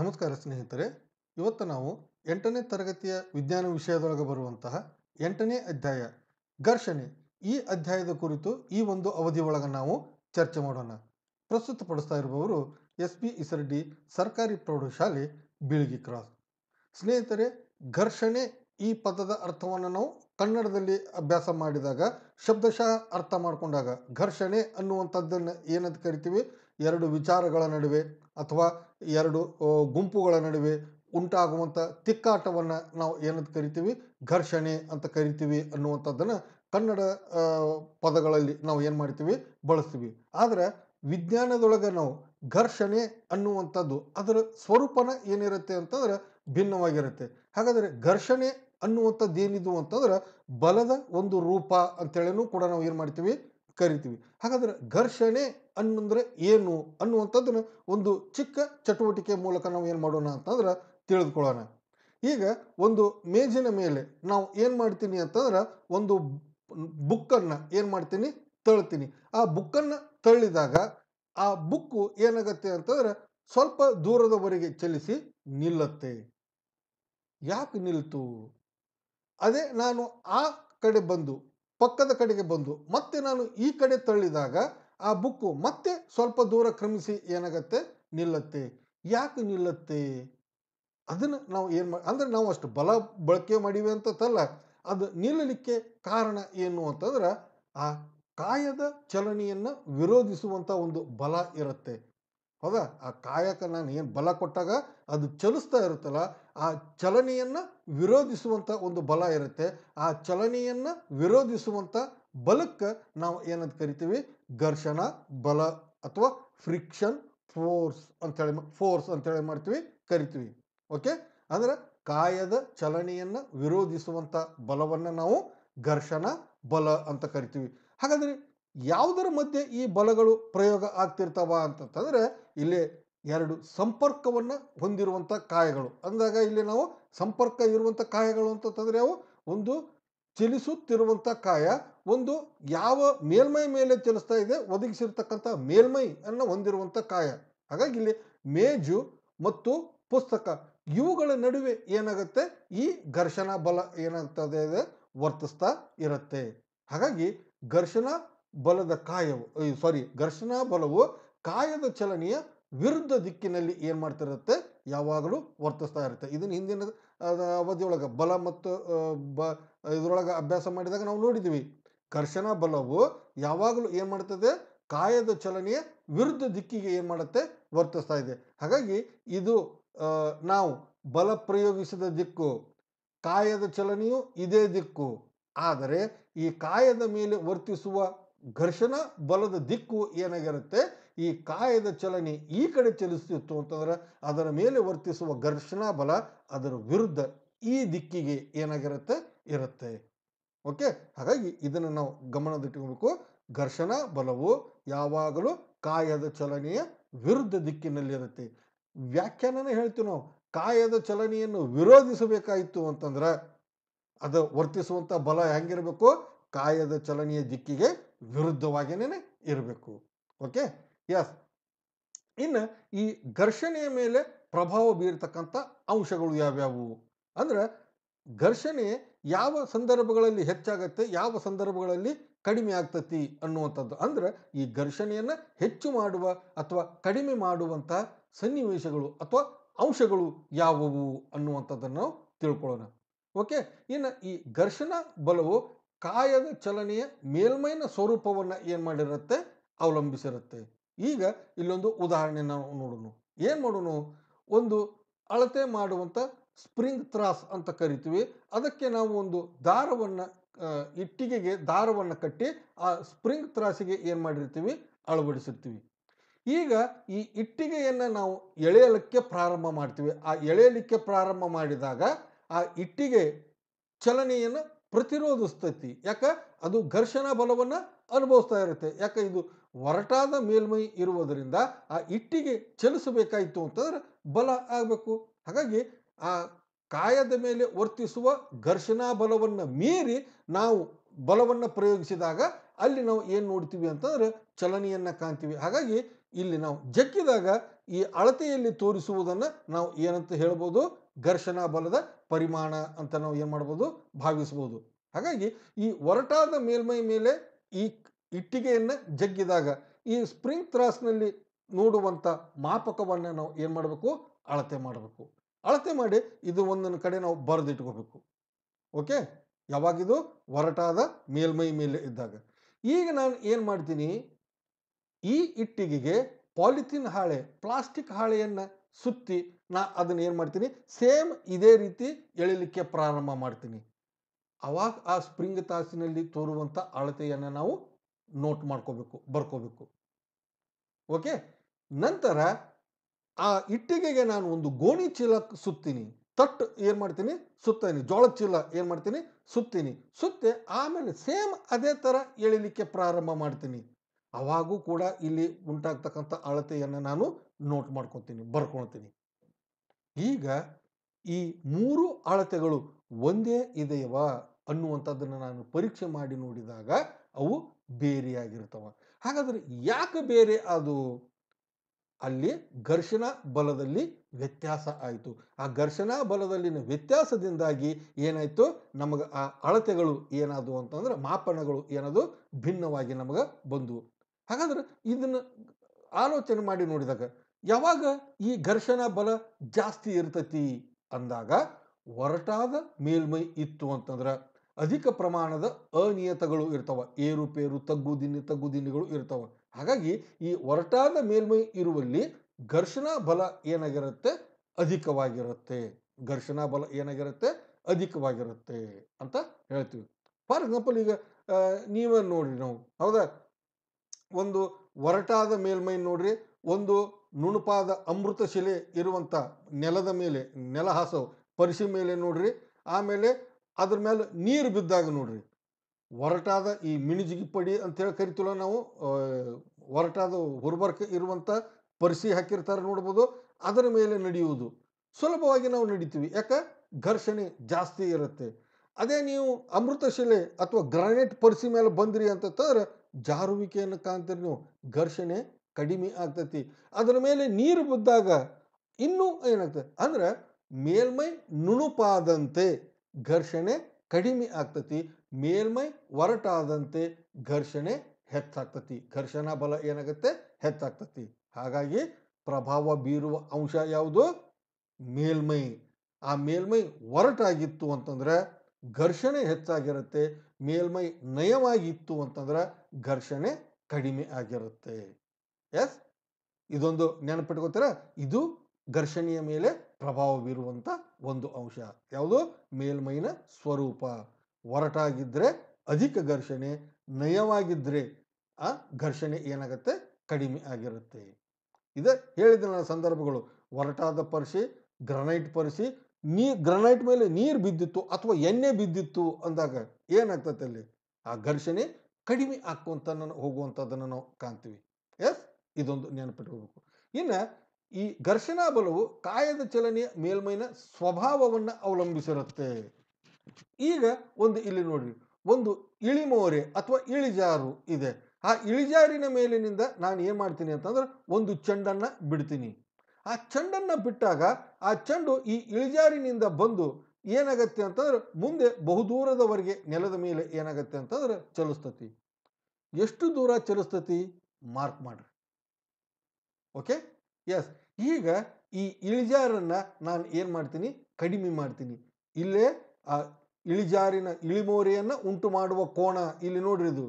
ನಮಸ್ಕಾರ ಸ್ನೇಹಿತರೆ ಇವತ್ತು ನಾವು ಎಂಟನೇ ತರಗತಿಯ ವಿಜ್ಞಾನ ವಿಷಯದೊಳಗೆ ಬರುವಂತಹ ಎಂಟನೇ ಅಧ್ಯಾಯ ಘರ್ಷಣೆ ಈ ಅಧ್ಯಾಯದ ಕುರಿತು ಈ ಒಂದು ಅವಧಿ ಒಳಗೆ ನಾವು ಚರ್ಚೆ ಮಾಡೋಣ ಪಡಿಸ್ತಾ ಇರುವವರು ಎಸ್ ಪಿ ಇಸರ್ಡಿ ಸರ್ಕಾರಿ ಪ್ರೌಢಶಾಲೆ ಬೀಳಗಿ ಕ್ರಾಸ್ ಸ್ನೇಹಿತರೆ ಘರ್ಷಣೆ ಈ ಪದದ ಅರ್ಥವನ್ನು ನಾವು ಕನ್ನಡದಲ್ಲಿ ಅಭ್ಯಾಸ ಮಾಡಿದಾಗ ಶಬ್ದಶಃ ಅರ್ಥ ಮಾಡಿಕೊಂಡಾಗ ಘರ್ಷಣೆ ಅನ್ನುವಂಥದ್ದನ್ನು ಏನಂತ ಕರಿತೀವಿ ಎರಡು ವಿಚಾರಗಳ ನಡುವೆ ಅಥವಾ ಎರಡು ಗುಂಪುಗಳ ನಡುವೆ ಉಂಟಾಗುವಂಥ ತಿಕ್ಕಾಟವನ್ನು ನಾವು ಏನಂತ ಕರಿತೀವಿ ಘರ್ಷಣೆ ಅಂತ ಕರಿತೀವಿ ಅನ್ನುವಂಥದ್ದನ್ನು ಕನ್ನಡ ಪದಗಳಲ್ಲಿ ನಾವು ಏನು ಮಾಡ್ತೀವಿ ಬಳಸ್ತೀವಿ ಆದರೆ ವಿಜ್ಞಾನದೊಳಗೆ ನಾವು ಘರ್ಷಣೆ ಅನ್ನುವಂಥದ್ದು ಅದರ ಸ್ವರೂಪನ ಏನಿರುತ್ತೆ ಅಂತಂದ್ರೆ ಭಿನ್ನವಾಗಿರುತ್ತೆ ಹಾಗಾದರೆ ಘರ್ಷಣೆ ಅನ್ನುವಂಥದ್ದು ಏನಿದು ಅಂತಂದ್ರೆ ಬಲದ ಒಂದು ರೂಪ ಅಂತೇಳಿನೂ ಕೂಡ ನಾವು ಏನು ಮಾಡ್ತೀವಿ ಕರಿತೀವಿ ಹಾಗಾದ್ರೆ ಘರ್ಷಣೆ ಅನ್ನಂದ್ರೆ ಏನು ಅನ್ನುವಂಥದ್ದನ್ನು ಒಂದು ಚಿಕ್ಕ ಚಟುವಟಿಕೆ ಮೂಲಕ ನಾವು ಏನು ಮಾಡೋಣ ಅಂತಂದ್ರೆ ತಿಳಿದುಕೊಳ್ಳೋಣ ಈಗ ಒಂದು ಮೇಜಿನ ಮೇಲೆ ನಾವು ಏನು ಮಾಡ್ತೀನಿ ಅಂತಂದ್ರೆ ಒಂದು ಬುಕ್ಕನ್ನು ಏನು ಮಾಡ್ತೀನಿ ತಳ್ತೀನಿ ಆ ಬುಕ್ಕನ್ನು ತಳ್ಳಿದಾಗ ಆ ಬುಕ್ಕು ಏನಾಗತ್ತೆ ಅಂತಂದ್ರೆ ಸ್ವಲ್ಪ ದೂರದವರೆಗೆ ಚಲಿಸಿ ನಿಲ್ಲತ್ತೆ ಯಾಕೆ ನಿಲ್ತು ಅದೇ ನಾನು ಆ ಕಡೆ ಬಂದು ಪಕ್ಕದ ಕಡೆಗೆ ಬಂದು ಮತ್ತೆ ನಾನು ಈ ಕಡೆ ತಳ್ಳಿದಾಗ ಆ ಬುಕ್ಕು ಮತ್ತೆ ಸ್ವಲ್ಪ ದೂರ ಕ್ರಮಿಸಿ ಏನಾಗತ್ತೆ ನಿಲ್ಲತ್ತೆ ಯಾಕೆ ನಿಲ್ಲತ್ತೆ ಅದನ್ನು ನಾವು ಏನು ಮಾಡಿ ನಾವು ಅಷ್ಟು ಬಲ ಬಳಕೆ ಮಾಡಿವೆ ಅಂತದಲ್ಲ ಅದು ನಿಲ್ಲಲಿಕ್ಕೆ ಕಾರಣ ಏನು ಅಂತಂದ್ರೆ ಆ ಕಾಯದ ಚಲನೆಯನ್ನು ವಿರೋಧಿಸುವಂಥ ಒಂದು ಬಲ ಇರುತ್ತೆ ಹೌದಾ ಆ ಕಾಯಕ ನಾನು ಏನು ಬಲ ಕೊಟ್ಟಾಗ ಅದು ಚಲಿಸ್ತಾ ಇರುತ್ತಲ್ಲ ಆ ಚಲನೆಯನ್ನು ವಿರೋಧಿಸುವಂಥ ಒಂದು ಬಲ ಇರುತ್ತೆ ಆ ಚಲನೆಯನ್ನು ವಿರೋಧಿಸುವಂಥ ಬಲಕ್ಕೆ ನಾವು ಏನಂತ ಕರಿತೀವಿ ಘರ್ಷಣ ಬಲ ಅಥವಾ ಫ್ರಿಕ್ಷನ್ ಫೋರ್ಸ್ ಅಂತೇಳಿ ಫೋರ್ಸ್ ಅಂತೇಳಿ ಮಾಡ್ತೀವಿ ಕರಿತೀವಿ ಓಕೆ ಅಂದ್ರೆ ಕಾಯದ ಚಲನೆಯನ್ನು ವಿರೋಧಿಸುವಂಥ ಬಲವನ್ನು ನಾವು ಘರ್ಷಣ ಬಲ ಅಂತ ಕರಿತೀವಿ ಹಾಗಾದ್ರೆ ಯಾವುದರ ಮಧ್ಯೆ ಈ ಬಲಗಳು ಪ್ರಯೋಗ ಆಗ್ತಿರ್ತಾವ ಅಂತಂತಂದರೆ ಇಲ್ಲಿ ಎರಡು ಸಂಪರ್ಕವನ್ನು ಹೊಂದಿರುವಂಥ ಕಾಯಗಳು ಅಂದಾಗ ಇಲ್ಲಿ ನಾವು ಸಂಪರ್ಕ ಇರುವಂಥ ಕಾಯಗಳು ಅಂತಂದ್ರೆ ಅವು ಒಂದು ಚಲಿಸುತ್ತಿರುವಂಥ ಕಾಯ ಒಂದು ಯಾವ ಮೇಲ್ಮೈ ಮೇಲೆ ಚಲಿಸ್ತಾ ಇದೆ ಒದಗಿಸಿರ್ತಕ್ಕಂಥ ಮೇಲ್ಮೈ ಅನ್ನು ಹೊಂದಿರುವಂಥ ಕಾಯ ಹಾಗಾಗಿ ಇಲ್ಲಿ ಮೇಜು ಮತ್ತು ಪುಸ್ತಕ ಇವುಗಳ ನಡುವೆ ಏನಾಗುತ್ತೆ ಈ ಘರ್ಷಣಾ ಬಲ ಏನಾಗ್ತದೆ ವರ್ತಿಸ್ತಾ ಇರುತ್ತೆ ಹಾಗಾಗಿ ಘರ್ಷಣಾ ಬಲದ ಕಾಯವು ಸಾರಿ ಘರ್ಷಣಾ ಬಲವು ಕಾಯದ ಚಲನೆಯ ವಿರುದ್ಧ ದಿಕ್ಕಿನಲ್ಲಿ ಏನು ಮಾಡ್ತಿರುತ್ತೆ ಯಾವಾಗಲೂ ವರ್ತಿಸ್ತಾ ಇರುತ್ತೆ ಇದನ್ನು ಹಿಂದಿನ ಅವಧಿಯೊಳಗೆ ಬಲ ಮತ್ತು ಬ ಇದರೊಳಗೆ ಅಭ್ಯಾಸ ಮಾಡಿದಾಗ ನಾವು ನೋಡಿದ್ದೀವಿ ಘರ್ಷಣಾ ಬಲವು ಯಾವಾಗಲೂ ಏನು ಮಾಡ್ತದೆ ಕಾಯದ ಚಲನೆಯ ವಿರುದ್ಧ ದಿಕ್ಕಿಗೆ ಏನು ಮಾಡುತ್ತೆ ವರ್ತಿಸ್ತಾ ಇದೆ ಹಾಗಾಗಿ ಇದು ನಾವು ಬಲ ಪ್ರಯೋಗಿಸಿದ ದಿಕ್ಕು ಕಾಯದ ಚಲನೆಯು ಇದೇ ದಿಕ್ಕು ಆದರೆ ಈ ಕಾಯದ ಮೇಲೆ ವರ್ತಿಸುವ ಘರ್ಷಣ ಬಲದ ದಿಕ್ಕು ಏನಾಗಿರುತ್ತೆ ಈ ಕಾಯದ ಚಲನೆ ಈ ಕಡೆ ಚಲಿಸುತ್ತಿತ್ತು ಅಂತಂದ್ರೆ ಅದರ ಮೇಲೆ ವರ್ತಿಸುವ ಘರ್ಷಣಾ ಬಲ ಅದರ ವಿರುದ್ಧ ಈ ದಿಕ್ಕಿಗೆ ಏನಾಗಿರುತ್ತೆ ಇರುತ್ತೆ ಓಕೆ ಹಾಗಾಗಿ ಇದನ್ನು ನಾವು ಗಮನದಲ್ಲಿಟ್ಟುಕೊಬೇಕು ಘರ್ಷಣ ಬಲವು ಯಾವಾಗಲೂ ಕಾಯದ ಚಲನೆಯ ವಿರುದ್ಧ ದಿಕ್ಕಿನಲ್ಲಿರುತ್ತೆ ವ್ಯಾಖ್ಯಾನನೇ ಹೇಳ್ತೀವಿ ನಾವು ಕಾಯದ ಚಲನೆಯನ್ನು ವಿರೋಧಿಸಬೇಕಾಯಿತು ಅಂತಂದ್ರೆ ಅದು ವರ್ತಿಸುವಂಥ ಬಲ ಹೆಂಗಿರಬೇಕು ಕಾಯದ ಚಲನೆಯ ದಿಕ್ಕಿಗೆ ವಿರುದ್ಧವಾಗಿನೇ ಇರಬೇಕು ಓಕೆ ಎಸ್ ಇನ್ನು ಈ ಘರ್ಷಣೆಯ ಮೇಲೆ ಪ್ರಭಾವ ಬೀರ್ತಕ್ಕಂಥ ಅಂಶಗಳು ಯಾವ್ಯಾವು ಅಂದ್ರೆ ಘರ್ಷಣೆ ಯಾವ ಸಂದರ್ಭಗಳಲ್ಲಿ ಹೆಚ್ಚಾಗತ್ತೆ ಯಾವ ಸಂದರ್ಭಗಳಲ್ಲಿ ಕಡಿಮೆ ಆಗ್ತತಿ ಅನ್ನುವಂಥದ್ದು ಅಂದ್ರೆ ಈ ಘರ್ಷಣೆಯನ್ನು ಹೆಚ್ಚು ಮಾಡುವ ಅಥವಾ ಕಡಿಮೆ ಮಾಡುವಂಥ ಸನ್ನಿವೇಶಗಳು ಅಥವಾ ಅಂಶಗಳು ಯಾವುವು ಅನ್ನುವಂಥದ್ದನ್ನು ನಾವು ತಿಳ್ಕೊಳ್ಳೋಣ ಓಕೆ ಇನ್ನು ಈ ಘರ್ಷಣಾ ಬಲವು ಕಾಯದ ಚಲನೆಯ ಮೇಲ್ಮೈನ ಸ್ವರೂಪವನ್ನು ಏನು ಮಾಡಿರುತ್ತೆ ಅವಲಂಬಿಸಿರುತ್ತೆ ಈಗ ಇಲ್ಲೊಂದು ಉದಾಹರಣೆ ನಾವು ನೋಡೋಣ ಏನು ಮಾಡೋಣ ಒಂದು ಅಳತೆ ಮಾಡುವಂಥ ಸ್ಪ್ರಿಂಗ್ ತ್ರಾಸ್ ಅಂತ ಕರಿತೀವಿ ಅದಕ್ಕೆ ನಾವು ಒಂದು ದಾರವನ್ನು ಇಟ್ಟಿಗೆಗೆ ದಾರವನ್ನು ಕಟ್ಟಿ ಆ ಸ್ಪ್ರಿಂಗ್ ತ್ರಾಸಿಗೆ ಏನು ಮಾಡಿರ್ತೀವಿ ಅಳವಡಿಸಿರ್ತೀವಿ ಈಗ ಈ ಇಟ್ಟಿಗೆಯನ್ನು ನಾವು ಎಳೆಯಲಿಕ್ಕೆ ಪ್ರಾರಂಭ ಮಾಡ್ತೀವಿ ಆ ಎಳೆಯಲಿಕ್ಕೆ ಪ್ರಾರಂಭ ಮಾಡಿದಾಗ ಆ ಇಟ್ಟಿಗೆ ಚಲನೆಯನ್ನು ಪ್ರತಿರೋಧಿಸ್ತೈತಿ ಯಾಕ ಅದು ಘರ್ಷಣಾ ಬಲವನ್ನು ಅನುಭವಿಸ್ತಾ ಇರುತ್ತೆ ಯಾಕೆ ಇದು ಒರಟಾದ ಮೇಲ್ಮೈ ಇರುವುದರಿಂದ ಆ ಇಟ್ಟಿಗೆ ಚಲಿಸಬೇಕಾಯಿತು ಅಂತಂದ್ರೆ ಬಲ ಆಗಬೇಕು ಹಾಗಾಗಿ ಆ ಕಾಯದ ಮೇಲೆ ವರ್ತಿಸುವ ಘರ್ಷಣಾ ಬಲವನ್ನು ಮೀರಿ ನಾವು ಬಲವನ್ನು ಪ್ರಯೋಗಿಸಿದಾಗ ಅಲ್ಲಿ ನಾವು ಏನು ನೋಡ್ತೀವಿ ಅಂತಂದರೆ ಚಲನೆಯನ್ನು ಕಾಣ್ತೀವಿ ಹಾಗಾಗಿ ಇಲ್ಲಿ ನಾವು ಜಕ್ಕಿದಾಗ ಈ ಅಳತೆಯಲ್ಲಿ ತೋರಿಸುವುದನ್ನು ನಾವು ಏನಂತ ಹೇಳ್ಬೋದು ಘರ್ಷಣಾ ಬಲದ ಪರಿಮಾಣ ಅಂತ ನಾವು ಏನು ಮಾಡ್ಬೋದು ಭಾವಿಸ್ಬೋದು ಹಾಗಾಗಿ ಈ ಒರಟಾದ ಮೇಲ್ಮೈ ಮೇಲೆ ಈ ಇಟ್ಟಿಗೆಯನ್ನು ಜಗ್ಗಿದಾಗ ಈ ಸ್ಪ್ರಿಂಗ್ ತ್ರಾಸ್ನಲ್ಲಿ ನೋಡುವಂಥ ಮಾಪಕವನ್ನು ನಾವು ಏನು ಮಾಡಬೇಕು ಅಳತೆ ಮಾಡಬೇಕು ಅಳತೆ ಮಾಡಿ ಇದು ಒಂದೊಂದು ಕಡೆ ನಾವು ಬರೆದಿಟ್ಕೋಬೇಕು ಓಕೆ ಯಾವಾಗಿದು ಒರಟಾದ ಮೇಲ್ಮೈ ಮೇಲೆ ಇದ್ದಾಗ ಈಗ ನಾನು ಏನು ಮಾಡ್ತೀನಿ ಈ ಇಟ್ಟಿಗೆಗೆ ಪಾಲಿಥಿನ್ ಹಾಳೆ ಪ್ಲಾಸ್ಟಿಕ್ ಹಾಳೆಯನ್ನು ಸುತ್ತಿ ನಾ ಅದನ್ನು ಏನು ಮಾಡ್ತೀನಿ ಸೇಮ್ ಇದೇ ರೀತಿ ಎಳಿಲಿಕ್ಕೆ ಪ್ರಾರಂಭ ಮಾಡ್ತೀನಿ ಅವಾಗ ಆ ಸ್ಪ್ರಿಂಗ್ ತಾಸಿನಲ್ಲಿ ತೋರುವಂಥ ಅಳತೆಯನ್ನು ನಾವು ನೋಟ್ ಮಾಡ್ಕೋಬೇಕು ಬರ್ಕೋಬೇಕು ಓಕೆ ನಂತರ ಆ ಇಟ್ಟಿಗೆಗೆ ನಾನು ಒಂದು ಗೋಣಿ ಚೀಲ ಸುತ್ತೀನಿ ತಟ್ಟು ಏನು ಮಾಡ್ತೀನಿ ಸುತ್ತೀನಿ ಜೋಳ ಚೀಲ ಏನು ಮಾಡ್ತೀನಿ ಸುತ್ತೀನಿ ಸುತ್ತೆ ಆಮೇಲೆ ಸೇಮ್ ಅದೇ ಥರ ಎಳಿಲಿಕ್ಕೆ ಪ್ರಾರಂಭ ಮಾಡ್ತೀನಿ ಅವಾಗೂ ಕೂಡ ಇಲ್ಲಿ ಉಂಟಾಗ್ತಕ್ಕಂಥ ಅಳತೆಯನ್ನು ನಾನು ನೋಟ್ ಮಾಡ್ಕೊತೀನಿ ಬರ್ಕೊಳ್ತೀನಿ ಈಗ ಈ ಮೂರು ಅಳತೆಗಳು ಒಂದೇ ಇದೆಯವಾ ಅನ್ನುವಂಥದ್ದನ್ನು ನಾನು ಪರೀಕ್ಷೆ ಮಾಡಿ ನೋಡಿದಾಗ ಅವು ಬೇರೆಯಾಗಿರ್ತವೆ ಹಾಗಾದರೆ ಯಾಕೆ ಬೇರೆ ಅದು ಅಲ್ಲಿ ಘರ್ಷಣ ಬಲದಲ್ಲಿ ವ್ಯತ್ಯಾಸ ಆಯಿತು ಆ ಘರ್ಷಣ ಬಲದಲ್ಲಿನ ವ್ಯತ್ಯಾಸದಿಂದಾಗಿ ಏನಾಯಿತು ನಮಗೆ ಆ ಅಳತೆಗಳು ಏನಾದವು ಅಂತಂದ್ರೆ ಮಾಪನಗಳು ಏನದು ಭಿನ್ನವಾಗಿ ನಮಗೆ ಬಂದವು ಹಾಗಾದ್ರೆ ಇದನ್ನು ಆಲೋಚನೆ ಮಾಡಿ ನೋಡಿದಾಗ ಯಾವಾಗ ಈ ಘರ್ಷಣ ಬಲ ಜಾಸ್ತಿ ಇರ್ತತಿ ಅಂದಾಗ ಒರಟಾದ ಮೇಲ್ಮೈ ಇತ್ತು ಅಂತಂದ್ರೆ ಅಧಿಕ ಪ್ರಮಾಣದ ಅನಿಯತಗಳು ಇರ್ತವ ಏರುಪೇರು ತಗ್ಗು ದಿನ್ನಿ ತಗ್ಗು ಹಾಗಾಗಿ ಈ ಒರಟಾದ ಮೇಲ್ಮೈ ಇರುವಲ್ಲಿ ಘರ್ಷಣಾ ಬಲ ಏನಾಗಿರುತ್ತೆ ಅಧಿಕವಾಗಿರುತ್ತೆ ಘರ್ಷಣಾ ಬಲ ಏನಾಗಿರುತ್ತೆ ಅಧಿಕವಾಗಿರುತ್ತೆ ಅಂತ ಹೇಳ್ತೀವಿ ಫಾರ್ ಎಕ್ಸಾಂಪಲ್ ಈಗ ನೀವೇ ನೋಡ್ರಿ ನಾವು ಹೌದಾ ಒಂದು ಒರಟಾದ ಮೇಲ್ಮೈ ನೋಡ್ರಿ ಒಂದು ನುಣುಪಾದ ಅಮೃತ ಶಿಲೆ ಇರುವಂಥ ನೆಲದ ಮೇಲೆ ನೆಲಹಾಸು ಪರಿಸಿ ಮೇಲೆ ನೋಡ್ರಿ ಆಮೇಲೆ ಅದ್ರ ಮೇಲೆ ನೀರು ಬಿದ್ದಾಗ ನೋಡ್ರಿ ಒರಟಾದ ಈ ಮಿಣಿಜಿಗಿ ಪಡಿ ಅಂತೇಳಿ ಕರಿತೀವಲ್ಲ ನಾವು ಒರಟಾದ ಹೊರಬರ್ಕ ಇರುವಂಥ ಪರಿಸಿ ಹಾಕಿರ್ತಾರೆ ನೋಡ್ಬೋದು ಅದರ ಮೇಲೆ ನಡೆಯುವುದು ಸುಲಭವಾಗಿ ನಾವು ನಡಿತೀವಿ ಯಾಕೆ ಘರ್ಷಣೆ ಜಾಸ್ತಿ ಇರುತ್ತೆ ಅದೇ ನೀವು ಅಮೃತಶಿಲೆ ಅಥವಾ ಗ್ರಾನೈಟ್ ಪರಿಸಿ ಮೇಲೆ ಬಂದ್ರಿ ಅಂತಂದ್ರೆ ಜಾರುವಿಕೆಯನ್ನು ಕಾಣ್ತೀರಿ ನೀವು ಘರ್ಷಣೆ ಕಡಿಮೆ ಆಗ್ತೈತಿ ಅದರ ಮೇಲೆ ನೀರು ಬಿದ್ದಾಗ ಇನ್ನೂ ಏನಾಗ್ತದೆ ಅಂದರೆ ಮೇಲ್ಮೈ ನುಣುಪಾದಂತೆ ಘರ್ಷಣೆ ಕಡಿಮೆ ಆಗ್ತತಿ ಮೇಲ್ಮೈ ಒರಟಾದಂತೆ ಘರ್ಷಣೆ ಹೆಚ್ಚಾಗ್ತತಿ ಘರ್ಷಣಾ ಬಲ ಏನಾಗುತ್ತೆ ಹೆಚ್ಚಾಗ್ತತಿ ಹಾಗಾಗಿ ಪ್ರಭಾವ ಬೀರುವ ಅಂಶ ಯಾವುದು ಮೇಲ್ಮೈ ಆ ಮೇಲ್ಮೈ ಒರಟಾಗಿತ್ತು ಅಂತಂದ್ರೆ ಘರ್ಷಣೆ ಹೆಚ್ಚಾಗಿರುತ್ತೆ ಮೇಲ್ಮೈ ನಯವಾಗಿತ್ತು ಅಂತಂದ್ರೆ ಘರ್ಷಣೆ ಕಡಿಮೆ ಆಗಿರುತ್ತೆ ಎಸ್ ಇದೊಂದು ನೆನಪಿಟ್ಕೋತೀರ ಇದು ಘರ್ಷಣೆಯ ಮೇಲೆ ಪ್ರಭಾವ ಬೀರುವಂಥ ಒಂದು ಅಂಶ ಯಾವುದು ಮೇಲ್ಮೈನ ಸ್ವರೂಪ ಒರಟಾಗಿದ್ದರೆ ಅಧಿಕ ಘರ್ಷಣೆ ನಯವಾಗಿದ್ದರೆ ಆ ಘರ್ಷಣೆ ಏನಾಗುತ್ತೆ ಕಡಿಮೆ ಆಗಿರುತ್ತೆ ಇದು ಹೇಳಿದ ಸಂದರ್ಭಗಳು ಒರಟಾದ ಪರಿಸಿ ಗ್ರನೈಟ್ ಪರಿಸಿ ನೀ ಗ್ರನೈಟ್ ಮೇಲೆ ನೀರು ಬಿದ್ದಿತ್ತು ಅಥವಾ ಎಣ್ಣೆ ಬಿದ್ದಿತ್ತು ಅಂದಾಗ ಏನಾಗ್ತದೆ ಅಲ್ಲಿ ಆ ಘರ್ಷಣೆ ಕಡಿಮೆ ಆಕ್ಕೊಂತ ನಾನು ಹೋಗುವಂಥದ್ದನ್ನು ನಾವು ಕಾಣ್ತೀವಿ ಎಸ್ ಇದೊಂದು ನೆನಪಿಟ್ಕೋಬೇಕು ಇನ್ನು ಈ ಘರ್ಷಣಾ ಬಲವು ಕಾಯದ ಚಲನೆಯ ಮೇಲ್ಮೈನ ಸ್ವಭಾವವನ್ನು ಅವಲಂಬಿಸಿರುತ್ತೆ ಈಗ ಒಂದು ಇಲ್ಲಿ ನೋಡ್ರಿ ಒಂದು ಇಳಿಮೋರೆ ಅಥವಾ ಇಳಿಜಾರು ಇದೆ ಆ ಇಳಿಜಾರಿನ ಮೇಲಿನಿಂದ ನಾನು ಏನು ಮಾಡ್ತೀನಿ ಅಂತಂದ್ರೆ ಒಂದು ಚೆಂಡನ್ನು ಬಿಡ್ತೀನಿ ಆ ಚೆಂಡನ್ನು ಬಿಟ್ಟಾಗ ಆ ಚೆಂಡು ಈ ಇಳಿಜಾರಿನಿಂದ ಬಂದು ಏನಾಗತ್ತೆ ಅಂತಂದ್ರೆ ಮುಂದೆ ಬಹುದೂರದವರೆಗೆ ನೆಲದ ಮೇಲೆ ಏನಾಗತ್ತೆ ಅಂತಂದ್ರೆ ಚಲಿಸ್ತತಿ ಎಷ್ಟು ದೂರ ಚಲಿಸ್ತತಿ ಮಾರ್ಕ್ ಮಾಡ್ರಿ ಓಕೆ ಎಸ್ ಈಗ ಈ ಇಳಿಜಾರನ್ನು ನಾನು ಏನು ಮಾಡ್ತೀನಿ ಕಡಿಮೆ ಮಾಡ್ತೀನಿ ಇಲ್ಲೇ ಆ ಇಳಿಜಾರಿನ ಇಳಿಮೋರೆಯನ್ನು ಉಂಟು ಮಾಡುವ ಕೋಣ ಇಲ್ಲಿ ನೋಡ್ರಿ ಇದು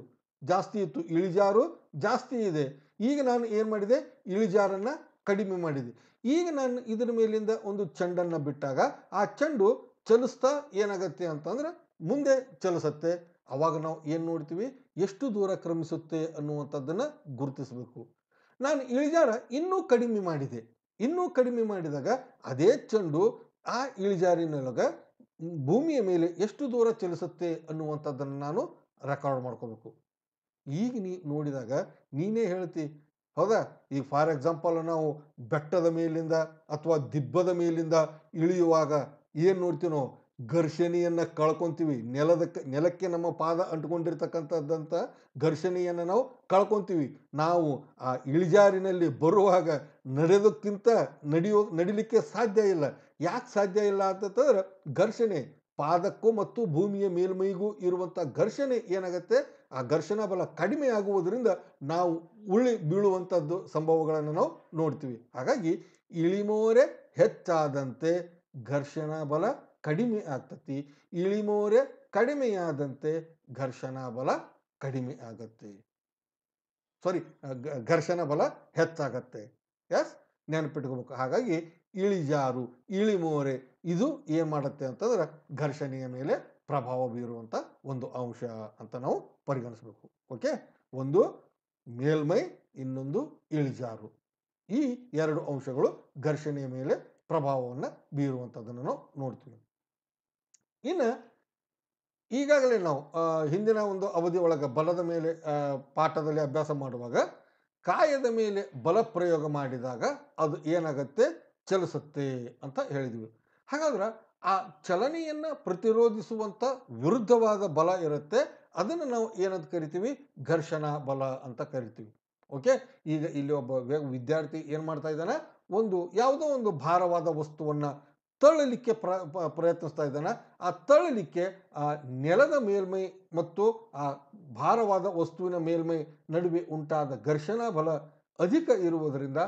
ಜಾಸ್ತಿ ಇತ್ತು ಇಳಿಜಾರು ಜಾಸ್ತಿ ಇದೆ ಈಗ ನಾನು ಏನು ಮಾಡಿದೆ ಇಳಿಜಾರನ್ನು ಕಡಿಮೆ ಮಾಡಿದೆ ಈಗ ನಾನು ಇದರ ಮೇಲಿಂದ ಒಂದು ಚೆಂಡನ್ನು ಬಿಟ್ಟಾಗ ಆ ಚೆಂಡು ಚಲಿಸ್ತಾ ಏನಾಗತ್ತೆ ಅಂತಂದ್ರೆ ಮುಂದೆ ಚಲಿಸತ್ತೆ ಆವಾಗ ನಾವು ಏನು ನೋಡ್ತೀವಿ ಎಷ್ಟು ದೂರ ಕ್ರಮಿಸುತ್ತೆ ಅನ್ನುವಂಥದ್ದನ್ನು ಗುರುತಿಸಬೇಕು ನಾನು ಇಳಿಜಾರ ಇನ್ನೂ ಕಡಿಮೆ ಮಾಡಿದೆ ಇನ್ನೂ ಕಡಿಮೆ ಮಾಡಿದಾಗ ಅದೇ ಚೆಂಡು ಆ ಇಳಿಜಾರಿನೊಳಗೆ ಭೂಮಿಯ ಮೇಲೆ ಎಷ್ಟು ದೂರ ಚಲಿಸುತ್ತೆ ಅನ್ನುವಂಥದ್ದನ್ನು ನಾನು ರೆಕಾರ್ಡ್ ಮಾಡ್ಕೋಬೇಕು ಈಗ ನೀ ನೋಡಿದಾಗ ನೀನೇ ಹೇಳ್ತಿ ಹೌದಾ ಈಗ ಫಾರ್ ಎಕ್ಸಾಂಪಲ್ ನಾವು ಬೆಟ್ಟದ ಮೇಲಿಂದ ಅಥವಾ ದಿಬ್ಬದ ಮೇಲಿಂದ ಇಳಿಯುವಾಗ ಏನು ನೋಡ್ತೀನೋ ಘರ್ಷಣೆಯನ್ನು ಕಳ್ಕೊತೀವಿ ನೆಲದ ನೆಲಕ್ಕೆ ನಮ್ಮ ಪಾದ ಅಂಟ್ಕೊಂಡಿರ್ತಕ್ಕಂಥದ್ದಂಥ ಘರ್ಷಣೆಯನ್ನು ನಾವು ಕಳ್ಕೊತೀವಿ ನಾವು ಆ ಇಳಿಜಾರಿನಲ್ಲಿ ಬರುವಾಗ ನಡೆದಕ್ಕಿಂತ ನಡೆಯೋ ನಡಿಲಿಕ್ಕೆ ಸಾಧ್ಯ ಇಲ್ಲ ಯಾಕೆ ಸಾಧ್ಯ ಇಲ್ಲ ಅಂತಂದ್ರೆ ಘರ್ಷಣೆ ಪಾದಕ್ಕೂ ಮತ್ತು ಭೂಮಿಯ ಮೇಲ್ಮೈಗೂ ಇರುವಂಥ ಘರ್ಷಣೆ ಏನಾಗುತ್ತೆ ಆ ಘರ್ಷಣಾ ಬಲ ಕಡಿಮೆ ಆಗುವುದರಿಂದ ನಾವು ಉಳಿ ಬೀಳುವಂಥದ್ದು ಸಂಭವಗಳನ್ನು ನಾವು ನೋಡ್ತೀವಿ ಹಾಗಾಗಿ ಇಳಿಮೋರೆ ಹೆಚ್ಚಾದಂತೆ ಘರ್ಷಣಾ ಬಲ ಕಡಿಮೆ ಆಗ್ತತಿ ಇಳಿಮೋರೆ ಕಡಿಮೆಯಾದಂತೆ ಘರ್ಷಣಾ ಬಲ ಕಡಿಮೆ ಆಗತ್ತೆ ಸಾರಿ ಘರ್ಷಣ ಬಲ ಹೆಚ್ಚಾಗತ್ತೆ ಎಸ್ ನೆನಪಿಟ್ಕೋಬೇಕು ಹಾಗಾಗಿ ಇಳಿಜಾರು ಇಳಿಮೋರೆ ಇದು ಏನು ಮಾಡುತ್ತೆ ಅಂತಂದ್ರೆ ಘರ್ಷಣೆಯ ಮೇಲೆ ಪ್ರಭಾವ ಬೀರುವಂಥ ಒಂದು ಅಂಶ ಅಂತ ನಾವು ಪರಿಗಣಿಸಬೇಕು ಓಕೆ ಒಂದು ಮೇಲ್ಮೈ ಇನ್ನೊಂದು ಇಳಿಜಾರು ಈ ಎರಡು ಅಂಶಗಳು ಘರ್ಷಣೆಯ ಮೇಲೆ ಪ್ರಭಾವವನ್ನು ಬೀರುವಂಥದ್ದನ್ನು ನಾವು ನೋಡ್ತೀವಿ ಇನ್ನು ಈಗಾಗಲೇ ನಾವು ಹಿಂದಿನ ಒಂದು ಅವಧಿ ಒಳಗೆ ಬಲದ ಮೇಲೆ ಪಾಠದಲ್ಲಿ ಅಭ್ಯಾಸ ಮಾಡುವಾಗ ಕಾಯದ ಮೇಲೆ ಬಲ ಪ್ರಯೋಗ ಮಾಡಿದಾಗ ಅದು ಏನಾಗುತ್ತೆ ಚಲಿಸುತ್ತೆ ಅಂತ ಹೇಳಿದ್ವಿ ಹಾಗಾದ್ರೆ ಆ ಚಲನೆಯನ್ನು ಪ್ರತಿರೋಧಿಸುವಂಥ ವಿರುದ್ಧವಾದ ಬಲ ಇರುತ್ತೆ ಅದನ್ನು ನಾವು ಏನಂತ ಕರಿತೀವಿ ಘರ್ಷಣಾ ಬಲ ಅಂತ ಕರಿತೀವಿ ಓಕೆ ಈಗ ಇಲ್ಲಿ ಒಬ್ಬ ವಿದ್ಯಾರ್ಥಿ ಏನು ಮಾಡ್ತಾ ಇದ್ದಾನೆ ಒಂದು ಯಾವುದೋ ಒಂದು ಭಾರವಾದ ವಸ್ತುವನ್ನು ತಳ್ಳಲಿಕ್ಕೆ ಪ್ರ ಪ್ರಯತ್ನಿಸ್ತಾ ಇದ್ದಾನೆ ಆ ತಳ್ಳಲಿಕ್ಕೆ ಆ ನೆಲದ ಮೇಲ್ಮೈ ಮತ್ತು ಆ ಭಾರವಾದ ವಸ್ತುವಿನ ಮೇಲ್ಮೈ ನಡುವೆ ಉಂಟಾದ ಘರ್ಷಣಾ ಬಲ ಅಧಿಕ ಇರುವುದರಿಂದ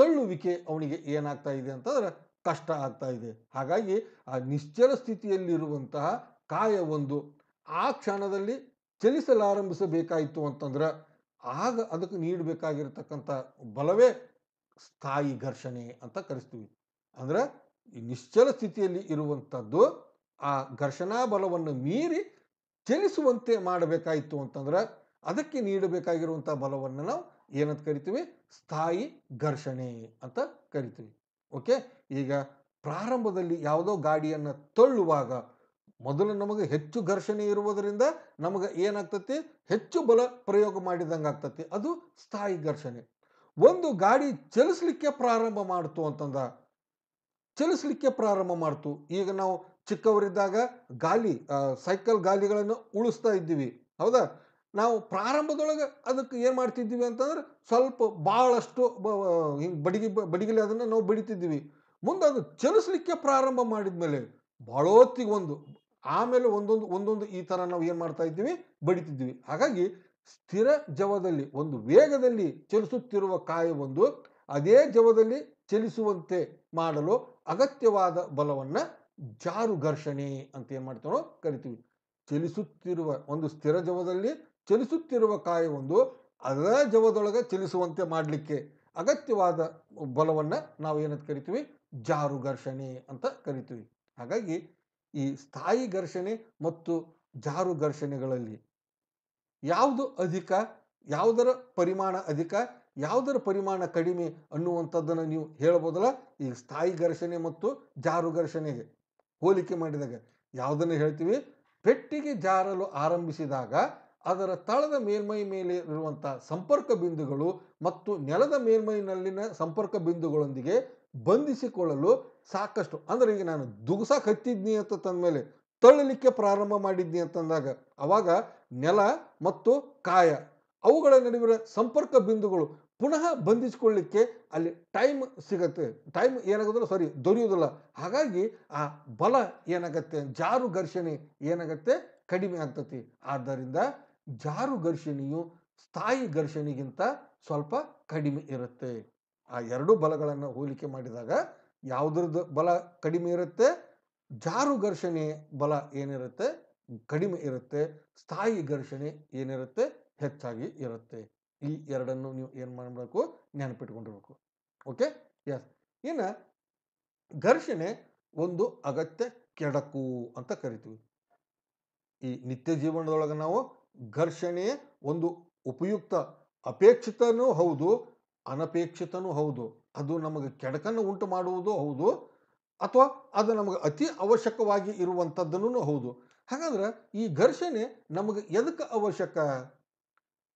ತಳ್ಳುವಿಕೆ ಅವನಿಗೆ ಏನಾಗ್ತಾ ಇದೆ ಅಂತಂದ್ರೆ ಕಷ್ಟ ಆಗ್ತಾ ಇದೆ ಹಾಗಾಗಿ ಆ ನಿಶ್ಚಲ ಸ್ಥಿತಿಯಲ್ಲಿರುವಂತಹ ಕಾಯ ಒಂದು ಆ ಕ್ಷಣದಲ್ಲಿ ಚಲಿಸಲಾರಂಭಿಸಬೇಕಾಯಿತು ಅಂತಂದ್ರೆ ಆಗ ಅದಕ್ಕೆ ನೀಡಬೇಕಾಗಿರತಕ್ಕಂಥ ಬಲವೇ ಸ್ಥಾಯಿ ಘರ್ಷಣೆ ಅಂತ ಕರೆಸ್ತೀವಿ ಅಂದರೆ ನಿಶ್ಚಲ ಸ್ಥಿತಿಯಲ್ಲಿ ಇರುವಂಥದ್ದು ಆ ಘರ್ಷಣಾ ಬಲವನ್ನು ಮೀರಿ ಚಲಿಸುವಂತೆ ಮಾಡಬೇಕಾಯಿತು ಅಂತಂದ್ರೆ ಅದಕ್ಕೆ ನೀಡಬೇಕಾಗಿರುವಂಥ ಬಲವನ್ನು ನಾವು ಏನಂತ ಕರಿತೀವಿ ಸ್ಥಾಯಿ ಘರ್ಷಣೆ ಅಂತ ಕರಿತೀವಿ ಓಕೆ ಈಗ ಪ್ರಾರಂಭದಲ್ಲಿ ಯಾವುದೋ ಗಾಡಿಯನ್ನು ತಳ್ಳುವಾಗ ಮೊದಲು ನಮಗೆ ಹೆಚ್ಚು ಘರ್ಷಣೆ ಇರುವುದರಿಂದ ನಮಗೆ ಏನಾಗ್ತತಿ ಹೆಚ್ಚು ಬಲ ಪ್ರಯೋಗ ಮಾಡಿದಂಗೆ ಆಗ್ತತಿ ಅದು ಸ್ಥಾಯಿ ಘರ್ಷಣೆ ಒಂದು ಗಾಡಿ ಚಲಿಸಲಿಕ್ಕೆ ಪ್ರಾರಂಭ ಮಾಡ್ತು ಅಂತಂದ ಚಲಿಸಲಿಕ್ಕೆ ಪ್ರಾರಂಭ ಮಾಡ್ತು ಈಗ ನಾವು ಚಿಕ್ಕವರಿದ್ದಾಗ ಗಾಲಿ ಸೈಕಲ್ ಗಾಲಿಗಳನ್ನು ಉಳಿಸ್ತಾ ಇದ್ದೀವಿ ಹೌದಾ ನಾವು ಪ್ರಾರಂಭದೊಳಗೆ ಅದಕ್ಕೆ ಏನು ಮಾಡ್ತಿದ್ದೀವಿ ಅಂತಂದ್ರೆ ಸ್ವಲ್ಪ ಭಾಳಷ್ಟು ಹಿಂಗೆ ಬಡಿಗೆ ಬಡಿಗಲಿ ಅದನ್ನು ನಾವು ಬಡಿತಿದ್ದೀವಿ ಮುಂದೆ ಅದು ಚಲಿಸಲಿಕ್ಕೆ ಪ್ರಾರಂಭ ಮಾಡಿದ ಮೇಲೆ ಹೊತ್ತಿಗೆ ಒಂದು ಆಮೇಲೆ ಒಂದೊಂದು ಒಂದೊಂದು ಈ ಥರ ನಾವು ಏನು ಮಾಡ್ತಾ ಇದ್ದೀವಿ ಬಡಿತಿದ್ದೀವಿ ಹಾಗಾಗಿ ಸ್ಥಿರ ಜವದಲ್ಲಿ ಒಂದು ವೇಗದಲ್ಲಿ ಚಲಿಸುತ್ತಿರುವ ಕಾಯವೊಂದು ಅದೇ ಜವದಲ್ಲಿ ಚಲಿಸುವಂತೆ ಮಾಡಲು ಅಗತ್ಯವಾದ ಬಲವನ್ನು ಜಾರು ಘರ್ಷಣೆ ಅಂತ ಏನು ಮಾಡ್ತಾರೋ ಕರಿತೀವಿ ಚಲಿಸುತ್ತಿರುವ ಒಂದು ಸ್ಥಿರ ಜವದಲ್ಲಿ ಚಲಿಸುತ್ತಿರುವ ಒಂದು ಅದರ ಜವದೊಳಗೆ ಚಲಿಸುವಂತೆ ಮಾಡಲಿಕ್ಕೆ ಅಗತ್ಯವಾದ ಬಲವನ್ನು ನಾವು ಏನಂತ ಕರಿತೀವಿ ಜಾರು ಘರ್ಷಣೆ ಅಂತ ಕರಿತೀವಿ ಹಾಗಾಗಿ ಈ ಸ್ಥಾಯಿ ಘರ್ಷಣೆ ಮತ್ತು ಜಾರು ಘರ್ಷಣೆಗಳಲ್ಲಿ ಯಾವುದು ಅಧಿಕ ಯಾವುದರ ಪರಿಮಾಣ ಅಧಿಕ ಯಾವುದರ ಪರಿಮಾಣ ಕಡಿಮೆ ಅನ್ನುವಂಥದ್ದನ್ನು ನೀವು ಹೇಳ್ಬೋದಲ್ಲ ಈ ಸ್ಥಾಯಿ ಘರ್ಷಣೆ ಮತ್ತು ಜಾರು ಘರ್ಷಣೆಗೆ ಹೋಲಿಕೆ ಮಾಡಿದಾಗ ಯಾವುದನ್ನು ಹೇಳ್ತೀವಿ ಪೆಟ್ಟಿಗೆ ಜಾರಲು ಆರಂಭಿಸಿದಾಗ ಅದರ ತಳದ ಮೇಲ್ಮೈ ಮೇಲೆ ಇರುವಂಥ ಸಂಪರ್ಕ ಬಿಂದುಗಳು ಮತ್ತು ನೆಲದ ಮೇಲ್ಮೈನಲ್ಲಿನ ಸಂಪರ್ಕ ಬಿಂದುಗಳೊಂದಿಗೆ ಬಂಧಿಸಿಕೊಳ್ಳಲು ಸಾಕಷ್ಟು ಅಂದರೆ ಈಗ ನಾನು ದುಗುಸಕ್ಕೆ ಹತ್ತಿದ್ನಿ ಅಂತ ತಂದ ಮೇಲೆ ತಳ್ಳಲಿಕ್ಕೆ ಪ್ರಾರಂಭ ಮಾಡಿದ್ನಿ ಅಂತಂದಾಗ ಅವಾಗ ನೆಲ ಮತ್ತು ಕಾಯ ಅವುಗಳ ನಡುವಿನ ಸಂಪರ್ಕ ಬಿಂದುಗಳು ಪುನಃ ಬಂಧಿಸ್ಕೊಳ್ಳಿಕ್ಕೆ ಅಲ್ಲಿ ಟೈಮ್ ಸಿಗತ್ತೆ ಟೈಮ್ ಏನಾಗೋದಿಲ್ಲ ಸಾರಿ ದೊರೆಯುವುದಿಲ್ಲ ಹಾಗಾಗಿ ಆ ಬಲ ಏನಾಗತ್ತೆ ಜಾರು ಘರ್ಷಣೆ ಏನಾಗತ್ತೆ ಕಡಿಮೆ ಆಗ್ತತಿ ಆದ್ದರಿಂದ ಜಾರು ಘರ್ಷಣೆಯು ಸ್ಥಾಯಿ ಘರ್ಷಣೆಗಿಂತ ಸ್ವಲ್ಪ ಕಡಿಮೆ ಇರುತ್ತೆ ಆ ಎರಡೂ ಬಲಗಳನ್ನು ಹೋಲಿಕೆ ಮಾಡಿದಾಗ ಯಾವುದ್ರದ್ದು ಬಲ ಕಡಿಮೆ ಇರುತ್ತೆ ಜಾರು ಘರ್ಷಣೆ ಬಲ ಏನಿರುತ್ತೆ ಕಡಿಮೆ ಇರುತ್ತೆ ಸ್ಥಾಯಿ ಘರ್ಷಣೆ ಏನಿರುತ್ತೆ ಹೆಚ್ಚಾಗಿ ಇರುತ್ತೆ ಈ ಎರಡನ್ನು ನೀವು ಏನು ಮಾಡಬೇಕು ನೆನಪಿಟ್ಕೊಂಡಿರ್ಬೇಕು ಓಕೆ ಎಸ್ ಇನ್ನು ಘರ್ಷಣೆ ಒಂದು ಅಗತ್ಯ ಕೆಡಕು ಅಂತ ಕರಿತೀವಿ ಈ ನಿತ್ಯ ಜೀವನದೊಳಗೆ ನಾವು ಘರ್ಷಣೆ ಒಂದು ಉಪಯುಕ್ತ ಅಪೇಕ್ಷಿತನೂ ಹೌದು ಅನಪೇಕ್ಷಿತನೂ ಹೌದು ಅದು ನಮಗೆ ಕೆಡಕನ್ನು ಉಂಟು ಮಾಡುವುದು ಹೌದು ಅಥವಾ ಅದು ನಮಗೆ ಅತಿ ಅವಶ್ಯಕವಾಗಿ ಇರುವಂಥದ್ದನ್ನು ಹೌದು ಹಾಗಾದ್ರೆ ಈ ಘರ್ಷಣೆ ನಮಗೆ ಎದಕ್ಕೆ ಅವಶ್ಯಕ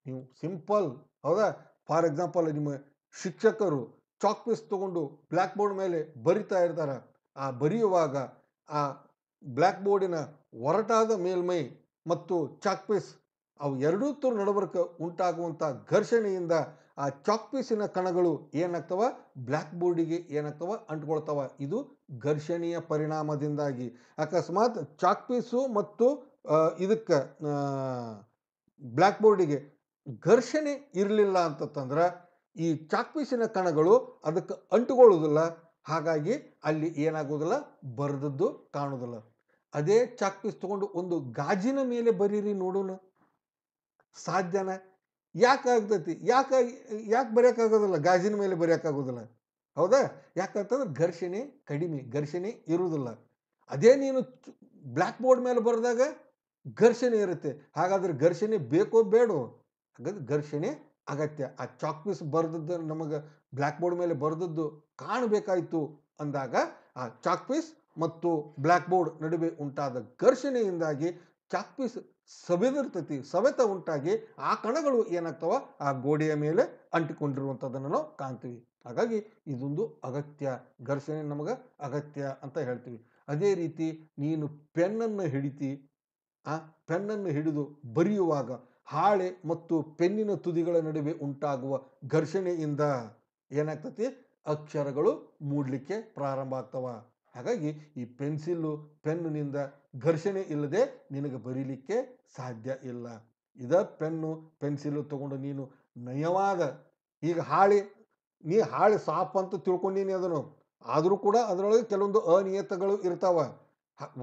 ನೀವು ಸಿಂಪಲ್ ಹೌದಾ ಫಾರ್ ಎಕ್ಸಾಂಪಲ್ ನಿಮ್ಮ ಶಿಕ್ಷಕರು ಚಾಕ್ ಪೀಸ್ ತೊಗೊಂಡು ಬ್ಲ್ಯಾಕ್ ಬೋರ್ಡ್ ಮೇಲೆ ಬರಿತಾ ಇರ್ತಾರೆ ಆ ಬರೆಯುವಾಗ ಆ ಬ್ಲ್ಯಾಕ್ ಬೋರ್ಡಿನ ಒರಟಾದ ಮೇಲ್ಮೈ ಮತ್ತು ಚಾಕ್ ಪೀಸ್ ಅವು ಎರಡೂ ತರ ನಡಬರ್ಕ ಉಂಟಾಗುವಂಥ ಘರ್ಷಣೆಯಿಂದ ಆ ಚಾಕ್ ಪೀಸಿನ ಕಣಗಳು ಏನಾಗ್ತವೆ ಬ್ಲ್ಯಾಕ್ ಬೋರ್ಡಿಗೆ ಏನಾಗ್ತವೆ ಅಂಟ್ಕೊಳ್ತವೆ ಇದು ಘರ್ಷಣೆಯ ಪರಿಣಾಮದಿಂದಾಗಿ ಅಕಸ್ಮಾತ್ ಚಾಕ್ ಪೀಸು ಮತ್ತು ಇದಕ್ಕೆ ಬ್ಲ್ಯಾಕ್ ಬೋರ್ಡಿಗೆ ಘರ್ಷಣೆ ಇರಲಿಲ್ಲ ಅಂತಂದ್ರೆ ಈ ಚಾಕ್ಪೀಸಿನ ಕಣಗಳು ಅದಕ್ಕೆ ಅಂಟುಕೊಳ್ಳೋದಿಲ್ಲ ಹಾಗಾಗಿ ಅಲ್ಲಿ ಏನಾಗೋದಿಲ್ಲ ಬರೆದದ್ದು ಕಾಣೋದಿಲ್ಲ ಅದೇ ಚಾಕ್ಪೀಸ್ ತಗೊಂಡು ಒಂದು ಗಾಜಿನ ಮೇಲೆ ಬರೀರಿ ನೋಡೋಣ ಸಾಧ್ಯನ ಯಾಕೆ ಯಾಕೆ ಯಾಕೆ ಬರೆಯೋಕ್ಕಾಗೋದಿಲ್ಲ ಗಾಜಿನ ಮೇಲೆ ಬರೆಯೋಕ್ಕಾಗೋದಿಲ್ಲ ಹೌದಾ ಯಾಕಂತಂದ್ರೆ ಘರ್ಷಣೆ ಕಡಿಮೆ ಘರ್ಷಣೆ ಇರುವುದಿಲ್ಲ ಅದೇ ನೀನು ಬ್ಲ್ಯಾಕ್ ಬೋರ್ಡ್ ಮೇಲೆ ಬರೆದಾಗ ಘರ್ಷಣೆ ಇರುತ್ತೆ ಹಾಗಾದ್ರೆ ಘರ್ಷಣೆ ಬೇಕೋ ಬೇಡೋ ಹಾಗಾಗಿ ಘರ್ಷಣೆ ಅಗತ್ಯ ಆ ಪೀಸ್ ಬರೆದದ್ದು ನಮಗೆ ಬ್ಲ್ಯಾಕ್ ಬೋರ್ಡ್ ಮೇಲೆ ಬರೆದದ್ದು ಕಾಣಬೇಕಾಯಿತು ಅಂದಾಗ ಆ ಚಾಕ್ ಪೀಸ್ ಮತ್ತು ಬ್ಲ್ಯಾಕ್ ಬೋರ್ಡ್ ನಡುವೆ ಉಂಟಾದ ಘರ್ಷಣೆಯಿಂದಾಗಿ ಚಾಕ್ ಪೀಸ್ ಸವೆದಿರ್ತತಿ ಸವೆತ ಉಂಟಾಗಿ ಆ ಕಣಗಳು ಏನಾಗ್ತವ ಆ ಗೋಡೆಯ ಮೇಲೆ ಅಂಟಿಕೊಂಡಿರುವಂಥದ್ದನ್ನು ನಾವು ಕಾಣ್ತೀವಿ ಹಾಗಾಗಿ ಇದೊಂದು ಅಗತ್ಯ ಘರ್ಷಣೆ ನಮಗೆ ಅಗತ್ಯ ಅಂತ ಹೇಳ್ತೀವಿ ಅದೇ ರೀತಿ ನೀನು ಪೆನ್ನನ್ನು ಹಿಡಿತಿ ಆ ಪೆನ್ನನ್ನು ಹಿಡಿದು ಬರೆಯುವಾಗ ಹಾಳೆ ಮತ್ತು ಪೆನ್ನಿನ ತುದಿಗಳ ನಡುವೆ ಉಂಟಾಗುವ ಘರ್ಷಣೆಯಿಂದ ಏನಾಗ್ತತಿ ಅಕ್ಷರಗಳು ಮೂಡಲಿಕ್ಕೆ ಪ್ರಾರಂಭ ಆಗ್ತವ ಹಾಗಾಗಿ ಈ ಪೆನ್ಸಿಲ್ಲು ಪೆನ್ನಿನಿಂದ ಘರ್ಷಣೆ ಇಲ್ಲದೆ ನಿನಗೆ ಬರೀಲಿಕ್ಕೆ ಸಾಧ್ಯ ಇಲ್ಲ ಇದ ಪೆನ್ನು ಪೆನ್ಸಿಲ್ಲು ತಗೊಂಡು ನೀನು ನಯವಾದ ಈಗ ಹಾಳೆ ನೀ ಹಾಳೆ ಸಾಪ್ ಅಂತ ತಿಳ್ಕೊಂಡೀನಿ ಅದನ್ನು ಆದರೂ ಕೂಡ ಅದರೊಳಗೆ ಕೆಲವೊಂದು ಅನಿಯತಗಳು ಇರ್ತಾವ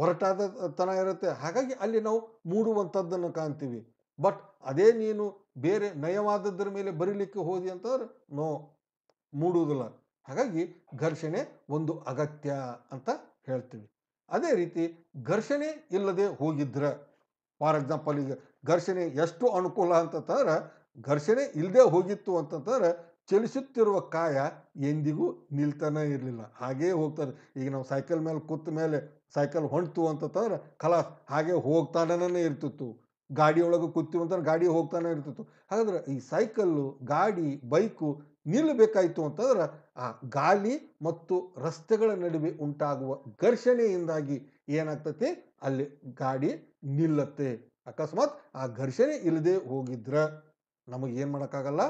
ಹೊರಟಾದ ತನ ಇರುತ್ತೆ ಹಾಗಾಗಿ ಅಲ್ಲಿ ನಾವು ಮೂಡುವಂಥದ್ದನ್ನು ಕಾಣ್ತೀವಿ ಬಟ್ ಅದೇ ನೀನು ಬೇರೆ ನಯವಾದದ್ರ ಮೇಲೆ ಬರೀಲಿಕ್ಕೆ ಹೋದಿ ಅಂತಂದ್ರೆ ನೋ ಮೂಡುವುದಿಲ್ಲ ಹಾಗಾಗಿ ಘರ್ಷಣೆ ಒಂದು ಅಗತ್ಯ ಅಂತ ಹೇಳ್ತೀವಿ ಅದೇ ರೀತಿ ಘರ್ಷಣೆ ಇಲ್ಲದೆ ಹೋಗಿದ್ರೆ ಫಾರ್ ಎಕ್ಸಾಂಪಲ್ ಈಗ ಘರ್ಷಣೆ ಎಷ್ಟು ಅನುಕೂಲ ಅಂತಂದ್ರೆ ಘರ್ಷಣೆ ಇಲ್ಲದೆ ಹೋಗಿತ್ತು ಅಂತಂದ್ರೆ ಚಲಿಸುತ್ತಿರುವ ಕಾಯ ಎಂದಿಗೂ ನಿಲ್ತಾನೆ ಇರಲಿಲ್ಲ ಹಾಗೇ ಹೋಗ್ತಾರೆ ಈಗ ನಾವು ಸೈಕಲ್ ಮೇಲೆ ಕೂತ ಮೇಲೆ ಸೈಕಲ್ ಹೊಂಟ್ತು ಅಂತಂದ್ರೆ ಕಲಾ ಹಾಗೆ ಹೋಗ್ತಾನೇ ಇರ್ತಿತ್ತು ಗಾಡಿಯೊಳಗೆ ಒಳಗೆ ಅಂತಂದ್ರೆ ಗಾಡಿ ಹೋಗ್ತಾನೆ ಇರ್ತಿತ್ತು ಹಾಗಾದ್ರೆ ಈ ಸೈಕಲ್ಲು ಗಾಡಿ ಬೈಕು ನಿಲ್ಲಬೇಕಾಯಿತು ಅಂತಂದ್ರೆ ಆ ಗಾಲಿ ಮತ್ತು ರಸ್ತೆಗಳ ನಡುವೆ ಉಂಟಾಗುವ ಘರ್ಷಣೆಯಿಂದಾಗಿ ಏನಾಗ್ತತಿ ಅಲ್ಲಿ ಗಾಡಿ ನಿಲ್ಲತ್ತೆ ಅಕಸ್ಮಾತ್ ಆ ಘರ್ಷಣೆ ಇಲ್ಲದೆ ಹೋಗಿದ್ರೆ ನಮಗೆ ಏನು ಮಾಡೋಕ್ಕಾಗಲ್ಲ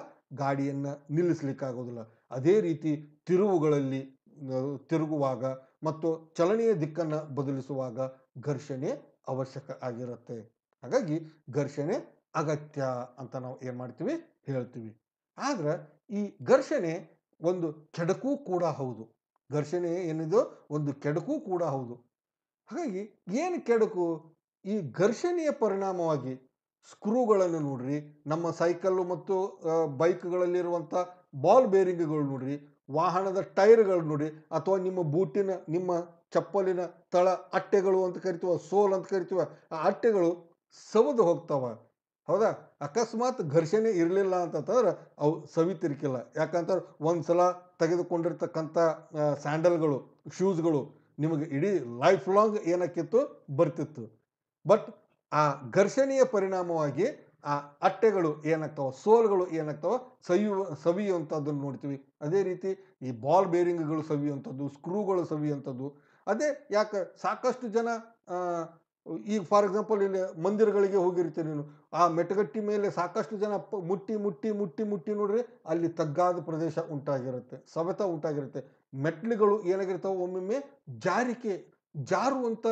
ಗಾಡಿಯನ್ನು ನಿಲ್ಲಿಸ್ಲಿಕ್ಕಾಗೋದಿಲ್ಲ ಅದೇ ರೀತಿ ತಿರುವುಗಳಲ್ಲಿ ತಿರುಗುವಾಗ ಮತ್ತು ಚಲನೆಯ ದಿಕ್ಕನ್ನು ಬದಲಿಸುವಾಗ ಘರ್ಷಣೆ ಅವಶ್ಯಕ ಆಗಿರುತ್ತೆ ಹಾಗಾಗಿ ಘರ್ಷಣೆ ಅಗತ್ಯ ಅಂತ ನಾವು ಏನು ಮಾಡ್ತೀವಿ ಹೇಳ್ತೀವಿ ಆದ್ರೆ ಈ ಘರ್ಷಣೆ ಒಂದು ಕೆಡಕು ಕೂಡ ಹೌದು ಘರ್ಷಣೆ ಏನಿದು ಒಂದು ಕೆಡಕು ಕೂಡ ಹೌದು ಹಾಗಾಗಿ ಏನು ಕೆಡಕು ಈ ಘರ್ಷಣೆಯ ಪರಿಣಾಮವಾಗಿ ಸ್ಕ್ರೂಗಳನ್ನು ನೋಡ್ರಿ ನಮ್ಮ ಸೈಕಲ್ಲು ಮತ್ತು ಬೈಕ್ಗಳಲ್ಲಿರುವಂಥ ಬಾಲ್ ಬೇರಿಂಗ್ಗಳು ನೋಡ್ರಿ ವಾಹನದ ಟೈರ್ಗಳು ನೋಡಿ ಅಥವಾ ನಿಮ್ಮ ಬೂಟಿನ ನಿಮ್ಮ ಚಪ್ಪಲಿನ ತಳ ಅಟ್ಟೆಗಳು ಅಂತ ಕರಿತೀವ ಸೋಲ್ ಅಂತ ಕರಿತೀವ ಆ ಅಟ್ಟೆಗಳು ಸವದು ಹೋಗ್ತಾವ ಹೌದಾ ಅಕಸ್ಮಾತ್ ಘರ್ಷಣೆ ಇರಲಿಲ್ಲ ಅಂತಂತಂದ್ರೆ ಅವು ಸವಿತಿರ್ಕಿಲ್ಲ ಯಾಕಂತಂದ್ರೆ ಒಂದು ಸಲ ತೆಗೆದುಕೊಂಡಿರ್ತಕ್ಕಂಥ ಸ್ಯಾಂಡಲ್ಗಳು ಶೂಸ್ಗಳು ನಿಮಗೆ ಇಡೀ ಲೈಫ್ ಲಾಂಗ್ ಏನಕ್ಕಿತ್ತು ಬರ್ತಿತ್ತು ಬಟ್ ಆ ಘರ್ಷಣೆಯ ಪರಿಣಾಮವಾಗಿ ಆ ಅಟ್ಟೆಗಳು ಏನಾಗ್ತಾವ ಸೋಲ್ಗಳು ಏನಾಗ್ತಾವ ಸವಿಯುವ ಸವಿಯುವಂಥದ್ದನ್ನು ನೋಡ್ತೀವಿ ಅದೇ ರೀತಿ ಈ ಬಾಲ್ ಬೇರಿಂಗ್ಗಳು ಸವಿಯುವಂಥದ್ದು ಸ್ಕ್ರೂಗಳು ಸವಿಯುವಂಥದ್ದು ಅದೇ ಯಾಕೆ ಸಾಕಷ್ಟು ಜನ ಈಗ ಫಾರ್ ಎಕ್ಸಾಂಪಲ್ ಇಲ್ಲಿ ಮಂದಿರಗಳಿಗೆ ಹೋಗಿರ್ತೀರಿ ನೀನು ಆ ಮೆಟಗಟ್ಟಿ ಮೇಲೆ ಸಾಕಷ್ಟು ಜನ ಮುಟ್ಟಿ ಮುಟ್ಟಿ ಮುಟ್ಟಿ ಮುಟ್ಟಿ ನೋಡ್ರಿ ಅಲ್ಲಿ ತಗ್ಗಾದ ಪ್ರದೇಶ ಉಂಟಾಗಿರುತ್ತೆ ಸವೆತ ಉಂಟಾಗಿರುತ್ತೆ ಮೆಟ್ಲುಗಳು ಏನಾಗಿರ್ತಾವೆ ಒಮ್ಮೊಮ್ಮೆ ಜಾರಿಕೆ ಜಾರುವಂಥ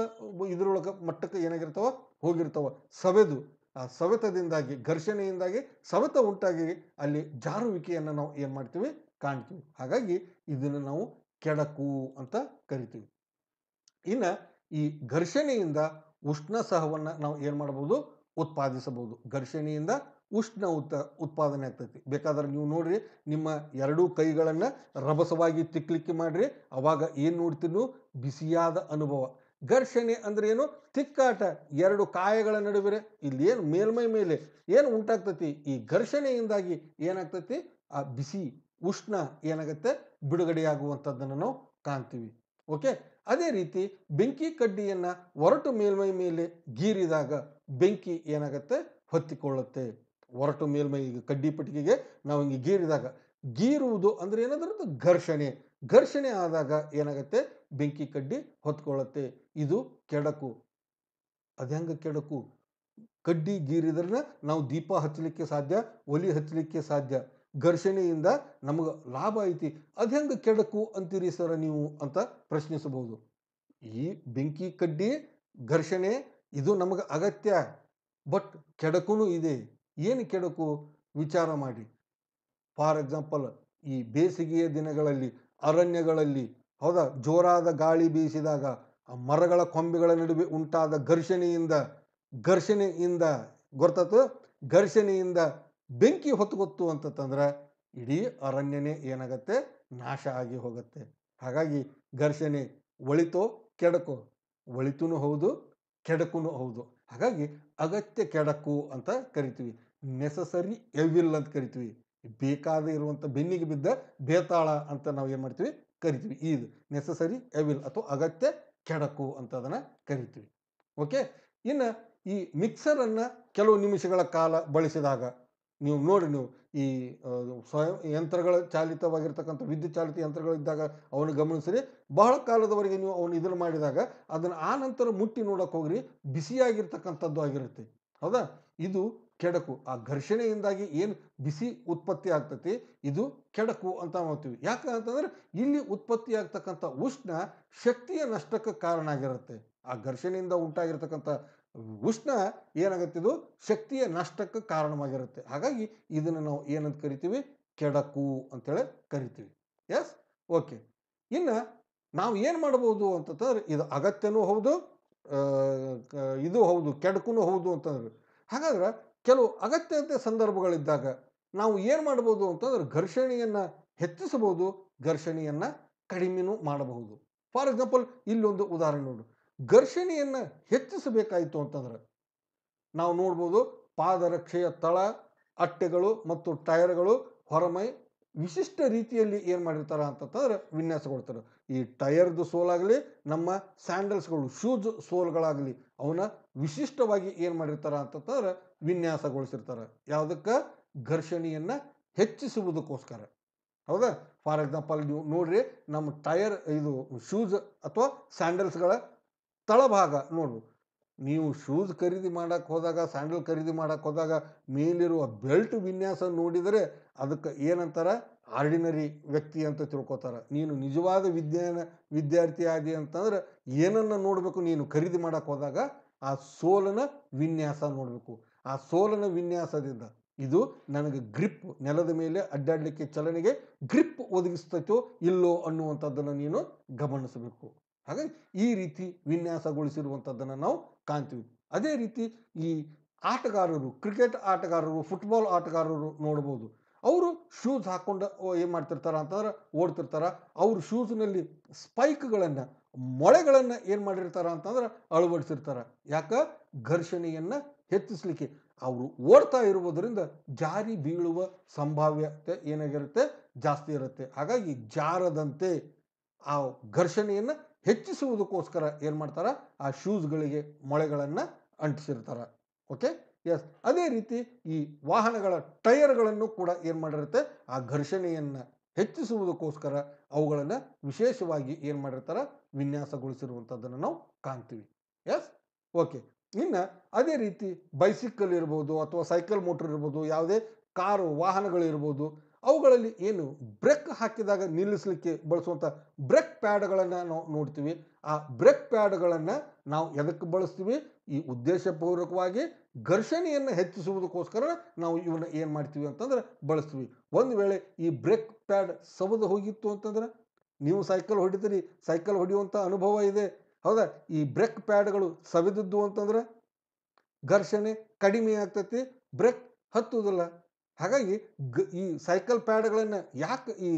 ಇದರೊಳಗೆ ಮಟ್ಟಕ್ಕೆ ಏನಾಗಿರ್ತಾವ ಹೋಗಿರ್ತಾವ ಸವೆದು ಆ ಸವೆತದಿಂದಾಗಿ ಘರ್ಷಣೆಯಿಂದಾಗಿ ಸವೆತ ಉಂಟಾಗಿ ಅಲ್ಲಿ ಜಾರುವಿಕೆಯನ್ನು ನಾವು ಏನು ಮಾಡ್ತೀವಿ ಕಾಣ್ತೀವಿ ಹಾಗಾಗಿ ಇದನ್ನು ನಾವು ಕೆಡಕು ಅಂತ ಕರಿತೀವಿ ಇನ್ನು ಈ ಘರ್ಷಣೆಯಿಂದ ಉಷ್ಣ ಸಹವನ್ನು ನಾವು ಏನು ಮಾಡ್ಬೋದು ಉತ್ಪಾದಿಸಬಹುದು ಘರ್ಷಣೆಯಿಂದ ಉಷ್ಣ ಉತ್ತ ಉತ್ಪಾದನೆ ಆಗ್ತೈತಿ ಬೇಕಾದ್ರೆ ನೀವು ನೋಡ್ರಿ ನಿಮ್ಮ ಎರಡೂ ಕೈಗಳನ್ನು ರಭಸವಾಗಿ ತಿಕ್ಕಲಿಕ್ಕೆ ಮಾಡಿರಿ ಅವಾಗ ಏನು ನೋಡ್ತೀನೋ ಬಿಸಿಯಾದ ಅನುಭವ ಘರ್ಷಣೆ ಅಂದ್ರೆ ಏನು ತಿಕ್ಕಾಟ ಎರಡು ಕಾಯಗಳ ನಡುವೆ ಏನು ಮೇಲ್ಮೈ ಮೇಲೆ ಏನು ಉಂಟಾಗ್ತತಿ ಈ ಘರ್ಷಣೆಯಿಂದಾಗಿ ಏನಾಗ್ತತಿ ಆ ಬಿಸಿ ಉಷ್ಣ ಏನಾಗುತ್ತೆ ಬಿಡುಗಡೆಯಾಗುವಂಥದ್ದನ್ನು ನಾವು ಕಾಣ್ತೀವಿ ಓಕೆ ಅದೇ ರೀತಿ ಬೆಂಕಿ ಕಡ್ಡಿಯನ್ನು ಒರಟು ಮೇಲ್ಮೈ ಮೇಲೆ ಗೀರಿದಾಗ ಬೆಂಕಿ ಏನಾಗುತ್ತೆ ಹೊತ್ತಿಕೊಳ್ಳುತ್ತೆ ಒರಟು ಮೇಲ್ಮೈ ಕಡ್ಡಿ ಪಟ್ಟಿಗೆಗೆ ನಾವು ಹಿಂಗೆ ಗೀರಿದಾಗ ಗೀರುವುದು ಅಂದರೆ ಏನಾದರೂ ಘರ್ಷಣೆ ಘರ್ಷಣೆ ಆದಾಗ ಏನಾಗುತ್ತೆ ಬೆಂಕಿ ಕಡ್ಡಿ ಹೊತ್ಕೊಳ್ಳುತ್ತೆ ಇದು ಕೆಡಕು ಹೆಂಗೆ ಕೆಡಕು ಕಡ್ಡಿ ಗೀರಿದ್ರೆ ನಾವು ದೀಪ ಹಚ್ಚಲಿಕ್ಕೆ ಸಾಧ್ಯ ಒಲಿ ಹಚ್ಚಲಿಕ್ಕೆ ಸಾಧ್ಯ ಘರ್ಷಣೆಯಿಂದ ನಮಗೆ ಲಾಭ ಐತಿ ಅದು ಹೆಂಗೆ ಕೆಡಕು ಅಂತೀರಿ ಸರ ನೀವು ಅಂತ ಪ್ರಶ್ನಿಸಬಹುದು ಈ ಬೆಂಕಿ ಕಡ್ಡಿ ಘರ್ಷಣೆ ಇದು ನಮಗೆ ಅಗತ್ಯ ಬಟ್ ಕೆಡಕುನು ಇದೆ ಏನು ಕೆಡಕು ವಿಚಾರ ಮಾಡಿ ಫಾರ್ ಎಕ್ಸಾಂಪಲ್ ಈ ಬೇಸಿಗೆಯ ದಿನಗಳಲ್ಲಿ ಅರಣ್ಯಗಳಲ್ಲಿ ಹೌದಾ ಜೋರಾದ ಗಾಳಿ ಬೀಸಿದಾಗ ಆ ಮರಗಳ ಕೊಂಬೆಗಳ ನಡುವೆ ಉಂಟಾದ ಘರ್ಷಣೆಯಿಂದ ಘರ್ಷಣೆಯಿಂದ ಗೊತ್ತಾಯ್ತು ಘರ್ಷಣೆಯಿಂದ ಬೆಂಕಿ ಗೊತ್ತು ಅಂತಂತಂದ್ರೆ ಇಡೀ ಅರಣ್ಯನೇ ಏನಾಗತ್ತೆ ನಾಶ ಆಗಿ ಹೋಗುತ್ತೆ ಹಾಗಾಗಿ ಘರ್ಷಣೆ ಒಳಿತೋ ಕೆಡಕೋ ಒಳಿತೂ ಹೌದು ಕೆಡಕೂ ಹೌದು ಹಾಗಾಗಿ ಅಗತ್ಯ ಕೆಡಕು ಅಂತ ಕರಿತೀವಿ ನೆಸಸರಿ ಎವಿಲ್ ಅಂತ ಕರಿತೀವಿ ಬೇಕಾದ ಇರುವಂಥ ಬೆನ್ನಿಗೆ ಬಿದ್ದ ಬೇತಾಳ ಅಂತ ನಾವು ಏನು ಮಾಡ್ತೀವಿ ಕರಿತೀವಿ ಇದು ನೆಸಸರಿ ಎವಿಲ್ ಅಥವಾ ಅಗತ್ಯ ಕೆಡಕು ಅಂತ ಅದನ್ನು ಕರಿತೀವಿ ಓಕೆ ಇನ್ನು ಈ ಮಿಕ್ಸರನ್ನು ಕೆಲವು ನಿಮಿಷಗಳ ಕಾಲ ಬಳಸಿದಾಗ ನೀವು ನೋಡಿ ನೀವು ಈ ಸ್ವಯಂ ಯಂತ್ರಗಳ ಚಾಲಿತವಾಗಿರ್ತಕ್ಕಂಥ ವಿದ್ಯುತ್ ಚಾಲಿತ ಯಂತ್ರಗಳಿದ್ದಾಗ ಅವನು ಗಮನಿಸಿರಿ ಬಹಳ ಕಾಲದವರೆಗೆ ನೀವು ಅವನು ಇದನ್ನು ಮಾಡಿದಾಗ ಅದನ್ನು ಆ ನಂತರ ಮುಟ್ಟಿ ನೋಡಕ್ಕೆ ಹೋಗ್ರಿ ಬಿಸಿಯಾಗಿರ್ತಕ್ಕಂಥದ್ದು ಆಗಿರುತ್ತೆ ಹೌದಾ ಇದು ಕೆಡಕು ಆ ಘರ್ಷಣೆಯಿಂದಾಗಿ ಏನು ಬಿಸಿ ಉತ್ಪತ್ತಿ ಆಗ್ತತಿ ಇದು ಕೆಡಕು ಅಂತ ಮಾಡ್ತೀವಿ ಯಾಕಂತಂದ್ರೆ ಇಲ್ಲಿ ಉತ್ಪತ್ತಿ ಆಗ್ತಕ್ಕಂಥ ಉಷ್ಣ ಶಕ್ತಿಯ ನಷ್ಟಕ್ಕೆ ಕಾರಣ ಆಗಿರುತ್ತೆ ಆ ಘರ್ಷಣೆಯಿಂದ ಉಂಟಾಗಿರ್ತಕ್ಕಂಥ ಉಷ್ಣ ಇದು ಶಕ್ತಿಯ ನಷ್ಟಕ್ಕೆ ಕಾರಣವಾಗಿರುತ್ತೆ ಹಾಗಾಗಿ ಇದನ್ನು ನಾವು ಏನಂತ ಕರಿತೀವಿ ಕೆಡಕು ಅಂತೇಳಿ ಕರಿತೀವಿ ಎಸ್ ಓಕೆ ಇನ್ನು ನಾವು ಏನು ಮಾಡ್ಬೋದು ಅಂತಂದ್ರೆ ಇದು ಅಗತ್ಯನೂ ಹೌದು ಇದು ಹೌದು ಕೆಡಕೂ ಹೌದು ಅಂತಂದ್ರೆ ಹಾಗಾದ್ರೆ ಕೆಲವು ಅಗತ್ಯತೆ ಸಂದರ್ಭಗಳಿದ್ದಾಗ ನಾವು ಏನು ಮಾಡ್ಬೋದು ಅಂತಂದ್ರೆ ಘರ್ಷಣೆಯನ್ನು ಹೆಚ್ಚಿಸಬಹುದು ಘರ್ಷಣೆಯನ್ನು ಕಡಿಮೆನೂ ಮಾಡಬಹುದು ಫಾರ್ ಎಕ್ಸಾಂಪಲ್ ಇಲ್ಲೊಂದು ಉದಾಹರಣೆ ನೋಡು ಘರ್ಷಣೆಯನ್ನು ಹೆಚ್ಚಿಸಬೇಕಾಯಿತು ಅಂತಂದ್ರೆ ನಾವು ನೋಡ್ಬೋದು ಪಾದರಕ್ಷೆಯ ತಳ ಅಟ್ಟೆಗಳು ಮತ್ತು ಟೈರ್ಗಳು ಹೊರಮೈ ವಿಶಿಷ್ಟ ರೀತಿಯಲ್ಲಿ ಏನು ಮಾಡಿರ್ತಾರೆ ಅಂತಂತಂದ್ರೆ ವಿನ್ಯಾಸಗೊಳ್ತಾರೆ ಈ ಟೈರ್ದು ಸೋಲಾಗಲಿ ನಮ್ಮ ಸ್ಯಾಂಡಲ್ಸ್ಗಳು ಶೂಸ್ ಸೋಲ್ಗಳಾಗಲಿ ಅವನ್ನ ವಿಶಿಷ್ಟವಾಗಿ ಏನು ಮಾಡಿರ್ತಾರೆ ಅಂತಂತಂದ್ರೆ ವಿನ್ಯಾಸಗೊಳಿಸಿರ್ತಾರೆ ಯಾವುದಕ್ಕೆ ಘರ್ಷಣೆಯನ್ನು ಹೆಚ್ಚಿಸುವುದಕ್ಕೋಸ್ಕರ ಹೌದಾ ಫಾರ್ ಎಕ್ಸಾಂಪಲ್ ನೀವು ನೋಡ್ರಿ ನಮ್ಮ ಟೈರ್ ಇದು ಶೂಸ್ ಅಥವಾ ಸ್ಯಾಂಡಲ್ಸ್ಗಳ ತಳಭಾಗ ನೋಡು ನೀವು ಶೂಸ್ ಖರೀದಿ ಮಾಡೋಕ್ಕೆ ಹೋದಾಗ ಸ್ಯಾಂಡಲ್ ಖರೀದಿ ಮಾಡೋಕ್ಕೆ ಹೋದಾಗ ಮೇಲಿರುವ ಬೆಲ್ಟ್ ವಿನ್ಯಾಸ ನೋಡಿದರೆ ಅದಕ್ಕೆ ಏನಂತಾರ ಆರ್ಡಿನರಿ ವ್ಯಕ್ತಿ ಅಂತ ತಿಳ್ಕೊತಾರೆ ನೀನು ನಿಜವಾದ ವಿಜ್ಞಾನ ವಿದ್ಯಾರ್ಥಿ ಆದಿ ಅಂತಂದ್ರೆ ಏನನ್ನು ನೋಡಬೇಕು ನೀನು ಖರೀದಿ ಮಾಡೋಕ್ಕೆ ಹೋದಾಗ ಆ ಸೋಲನ ವಿನ್ಯಾಸ ನೋಡಬೇಕು ಆ ಸೋಲನ ವಿನ್ಯಾಸದಿಂದ ಇದು ನನಗೆ ಗ್ರಿಪ್ ನೆಲದ ಮೇಲೆ ಅಡ್ಡಾಡಲಿಕ್ಕೆ ಚಲನೆಗೆ ಗ್ರಿಪ್ ಒದಗಿಸ್ತೈತೋ ಇಲ್ಲೋ ಅನ್ನುವಂಥದ್ದನ್ನು ನೀನು ಗಮನಿಸಬೇಕು ಹಾಗಾಗಿ ಈ ರೀತಿ ವಿನ್ಯಾಸಗೊಳಿಸಿರುವಂಥದ್ದನ್ನು ನಾವು ಕಾಣ್ತೀವಿ ಅದೇ ರೀತಿ ಈ ಆಟಗಾರರು ಕ್ರಿಕೆಟ್ ಆಟಗಾರರು ಫುಟ್ಬಾಲ್ ಆಟಗಾರರು ನೋಡ್ಬೋದು ಅವರು ಶೂಸ್ ಹಾಕ್ಕೊಂಡು ಏನು ಮಾಡ್ತಿರ್ತಾರೆ ಅಂತಂದ್ರೆ ಓಡ್ತಿರ್ತಾರೆ ಅವ್ರ ಶೂಸ್ನಲ್ಲಿ ಸ್ಪೈಕ್ಗಳನ್ನು ಮೊಳೆಗಳನ್ನು ಏನು ಮಾಡಿರ್ತಾರೆ ಅಂತಂದ್ರೆ ಅಳವಡಿಸಿರ್ತಾರೆ ಯಾಕೆ ಘರ್ಷಣೆಯನ್ನು ಹೆಚ್ಚಿಸ್ಲಿಕ್ಕೆ ಅವರು ಓಡ್ತಾ ಇರುವುದರಿಂದ ಜಾರಿ ಬೀಳುವ ಸಂಭಾವ್ಯತೆ ಏನಾಗಿರುತ್ತೆ ಜಾಸ್ತಿ ಇರುತ್ತೆ ಹಾಗಾಗಿ ಜಾರದಂತೆ ಆ ಘರ್ಷಣೆಯನ್ನು ಹೆಚ್ಚಿಸುವುದಕ್ಕೋಸ್ಕರ ಏನು ಮಾಡ್ತಾರೆ ಆ ಶೂಸ್ಗಳಿಗೆ ಮೊಳೆಗಳನ್ನು ಅಂಟಿಸಿರ್ತಾರೆ ಓಕೆ ಎಸ್ ಅದೇ ರೀತಿ ಈ ವಾಹನಗಳ ಟೈರ್ಗಳನ್ನು ಕೂಡ ಏನು ಮಾಡಿರುತ್ತೆ ಆ ಘರ್ಷಣೆಯನ್ನು ಹೆಚ್ಚಿಸುವುದಕ್ಕೋಸ್ಕರ ಅವುಗಳನ್ನು ವಿಶೇಷವಾಗಿ ಏನು ಮಾಡಿರ್ತಾರೆ ವಿನ್ಯಾಸಗೊಳಿಸಿರುವಂಥದ್ದನ್ನು ನಾವು ಕಾಣ್ತೀವಿ ಎಸ್ ಓಕೆ ಇನ್ನು ಅದೇ ರೀತಿ ಬೈಸಿಕಲ್ ಇರ್ಬೋದು ಅಥವಾ ಸೈಕಲ್ ಮೋಟ್ರ್ ಇರ್ಬೋದು ಯಾವುದೇ ಕಾರು ವಾಹನಗಳಿರ್ಬೋದು ಅವುಗಳಲ್ಲಿ ಏನು ಬ್ರೇಕ್ ಹಾಕಿದಾಗ ನಿಲ್ಲಿಸಲಿಕ್ಕೆ ಬಳಸುವಂಥ ಬ್ರೇಕ್ ಪ್ಯಾಡ್ಗಳನ್ನು ನಾವು ನೋಡ್ತೀವಿ ಆ ಬ್ರೇಕ್ ಪ್ಯಾಡ್ಗಳನ್ನು ನಾವು ಎದಕ್ಕೆ ಬಳಸ್ತೀವಿ ಈ ಉದ್ದೇಶಪೂರ್ವಕವಾಗಿ ಘರ್ಷಣೆಯನ್ನು ಹೆಚ್ಚಿಸುವುದಕ್ಕೋಸ್ಕರ ನಾವು ಇವನ್ನ ಏನು ಮಾಡ್ತೀವಿ ಅಂತಂದ್ರೆ ಬಳಸ್ತೀವಿ ಒಂದು ವೇಳೆ ಈ ಬ್ರೇಕ್ ಪ್ಯಾಡ್ ಸವದು ಹೋಗಿತ್ತು ಅಂತಂದ್ರೆ ನೀವು ಸೈಕಲ್ ಹೊಡಿತೀರಿ ಸೈಕಲ್ ಹೊಡೆಯುವಂಥ ಅನುಭವ ಇದೆ ಹೌದಾ ಈ ಬ್ರೇಕ್ ಪ್ಯಾಡ್ಗಳು ಸವಿದದ್ದು ಅಂತಂದ್ರೆ ಘರ್ಷಣೆ ಕಡಿಮೆ ಆಗ್ತೈತಿ ಬ್ರೇಕ್ ಹತ್ತುವುದಿಲ್ಲ ಹಾಗಾಗಿ ಗ ಈ ಸೈಕಲ್ ಪ್ಯಾಡ್ಗಳನ್ನು ಯಾಕೆ ಈ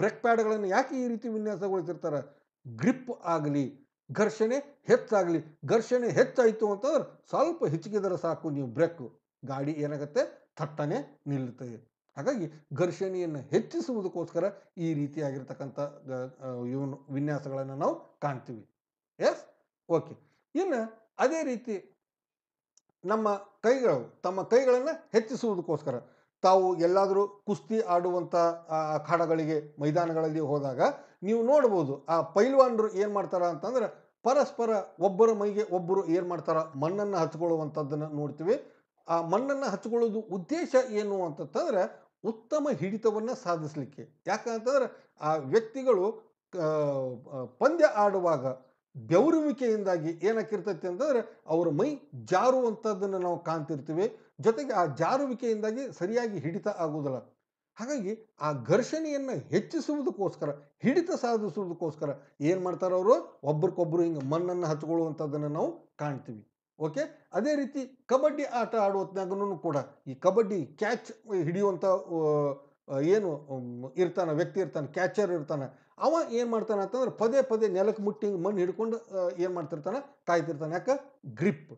ಬ್ರೇಕ್ ಪ್ಯಾಡ್ಗಳನ್ನು ಯಾಕೆ ಈ ರೀತಿ ವಿನ್ಯಾಸಗೊಳಿಸಿರ್ತಾರೆ ಗ್ರಿಪ್ ಆಗಲಿ ಘರ್ಷಣೆ ಹೆಚ್ಚಾಗಲಿ ಘರ್ಷಣೆ ಹೆಚ್ಚಾಯಿತು ಅಂತಂದ್ರೆ ಸ್ವಲ್ಪ ಹೆಚ್ಚಿಗಿದ್ರೆ ಸಾಕು ನೀವು ಬ್ರೇಕು ಗಾಡಿ ಏನಾಗುತ್ತೆ ಥಟ್ಟನೆ ನಿಲ್ಲುತ್ತೆ ಹಾಗಾಗಿ ಘರ್ಷಣೆಯನ್ನು ಹೆಚ್ಚಿಸುವುದಕ್ಕೋಸ್ಕರ ಈ ರೀತಿಯಾಗಿರ್ತಕ್ಕಂಥ ಇವನು ವಿನ್ಯಾಸಗಳನ್ನು ನಾವು ಕಾಣ್ತೀವಿ ಎಸ್ ಓಕೆ ಇನ್ನು ಅದೇ ರೀತಿ ನಮ್ಮ ಕೈಗಳು ತಮ್ಮ ಕೈಗಳನ್ನು ಹೆಚ್ಚಿಸುವುದಕ್ಕೋಸ್ಕರ ತಾವು ಎಲ್ಲಾದರೂ ಕುಸ್ತಿ ಆಡುವಂಥ ಅಖಾಡಗಳಿಗೆ ಮೈದಾನಗಳಲ್ಲಿ ಹೋದಾಗ ನೀವು ನೋಡ್ಬೋದು ಆ ಪೈಲ್ವಾನರು ಏನು ಮಾಡ್ತಾರೆ ಅಂತಂದ್ರೆ ಪರಸ್ಪರ ಒಬ್ಬರ ಮೈಗೆ ಒಬ್ಬರು ಏನು ಮಾಡ್ತಾರೆ ಮಣ್ಣನ್ನು ಹಚ್ಕೊಳ್ಳುವಂಥದ್ದನ್ನು ನೋಡ್ತೀವಿ ಆ ಮಣ್ಣನ್ನು ಹಚ್ಕೊಳ್ಳೋದು ಉದ್ದೇಶ ಏನು ಅಂತಂತಂದ್ರೆ ಉತ್ತಮ ಹಿಡಿತವನ್ನು ಸಾಧಿಸಲಿಕ್ಕೆ ಯಾಕಂತಂದ್ರೆ ಆ ವ್ಯಕ್ತಿಗಳು ಪಂದ್ಯ ಆಡುವಾಗ ಬೆವರುವಿಕೆಯಿಂದಾಗಿ ಏನಕ್ಕಿರ್ತೈತಿ ಅಂತಂದರೆ ಅವರ ಮೈ ಜಾರುವಂಥದ್ದನ್ನು ನಾವು ಕಾಣ್ತಿರ್ತೀವಿ ಜೊತೆಗೆ ಆ ಜಾರುವಿಕೆಯಿಂದಾಗಿ ಸರಿಯಾಗಿ ಹಿಡಿತ ಆಗುವುದಿಲ್ಲ ಹಾಗಾಗಿ ಆ ಘರ್ಷಣೆಯನ್ನು ಹೆಚ್ಚಿಸುವುದಕ್ಕೋಸ್ಕರ ಹಿಡಿತ ಸಾಧಿಸುವುದಕ್ಕೋಸ್ಕರ ಏನು ಮಾಡ್ತಾರೆ ಅವರು ಒಬ್ರಿಗೊಬ್ಬರು ಹಿಂಗೆ ಮಣ್ಣನ್ನು ಹಚ್ಕೊಳ್ಳುವಂಥದ್ದನ್ನು ನಾವು ಕಾಣ್ತೀವಿ ಓಕೆ ಅದೇ ರೀತಿ ಕಬಡ್ಡಿ ಆಟ ಆಡುವ ಕೂಡ ಈ ಕಬಡ್ಡಿ ಕ್ಯಾಚ್ ಹಿಡಿಯುವಂಥ ಏನು ಇರ್ತಾನೆ ವ್ಯಕ್ತಿ ಇರ್ತಾನೆ ಕ್ಯಾಚರ್ ಇರ್ತಾನೆ ಅವ ಏನು ಮಾಡ್ತಾನೆ ಅಂತಂದ್ರೆ ಪದೇ ಪದೇ ನೆಲಕ್ಕೆ ಮುಟ್ಟಿ ಮಣ್ಣು ಹಿಡ್ಕೊಂಡು ಏನು ಮಾಡ್ತಿರ್ತಾನೆ ಕಾಯ್ತಿರ್ತಾನೆ ಯಾಕೆ ಗ್ರಿಪ್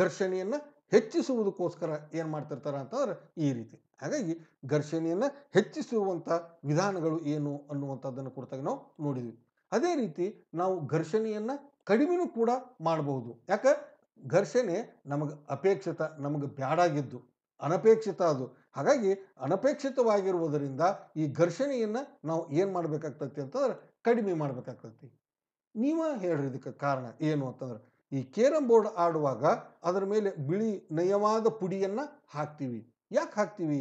ಘರ್ಷಣೆಯನ್ನು ಹೆಚ್ಚಿಸುವುದಕ್ಕೋಸ್ಕರ ಏನು ಮಾಡ್ತಿರ್ತಾರೆ ಅಂತಂದ್ರೆ ಈ ರೀತಿ ಹಾಗಾಗಿ ಘರ್ಷಣೆಯನ್ನು ಹೆಚ್ಚಿಸುವಂಥ ವಿಧಾನಗಳು ಏನು ಅನ್ನುವಂಥದ್ದನ್ನು ಕೊಡ್ತಾಗ ನಾವು ನೋಡಿದ್ವಿ ಅದೇ ರೀತಿ ನಾವು ಘರ್ಷಣೆಯನ್ನು ಕಡಿಮೆನೂ ಕೂಡ ಮಾಡಬಹುದು ಯಾಕೆ ಘರ್ಷಣೆ ನಮಗೆ ಅಪೇಕ್ಷಿತ ನಮಗೆ ಬ್ಯಾಡಾಗಿದ್ದು ಅನಪೇಕ್ಷಿತ ಅದು ಹಾಗಾಗಿ ಅನಪೇಕ್ಷಿತವಾಗಿರುವುದರಿಂದ ಈ ಘರ್ಷಣೆಯನ್ನು ನಾವು ಏನು ಮಾಡಬೇಕಾಗ್ತೈತಿ ಅಂತಂದ್ರೆ ಕಡಿಮೆ ಮಾಡಬೇಕಾಗ್ತೈತಿ ನೀವು ಹೇಳ್ರಿ ಇದಕ್ಕೆ ಕಾರಣ ಏನು ಅಂತಂದ್ರೆ ಈ ಕೇರಂ ಬೋರ್ಡ್ ಆಡುವಾಗ ಅದರ ಮೇಲೆ ಬಿಳಿ ನಯವಾದ ಪುಡಿಯನ್ನು ಹಾಕ್ತೀವಿ ಯಾಕೆ ಹಾಕ್ತೀವಿ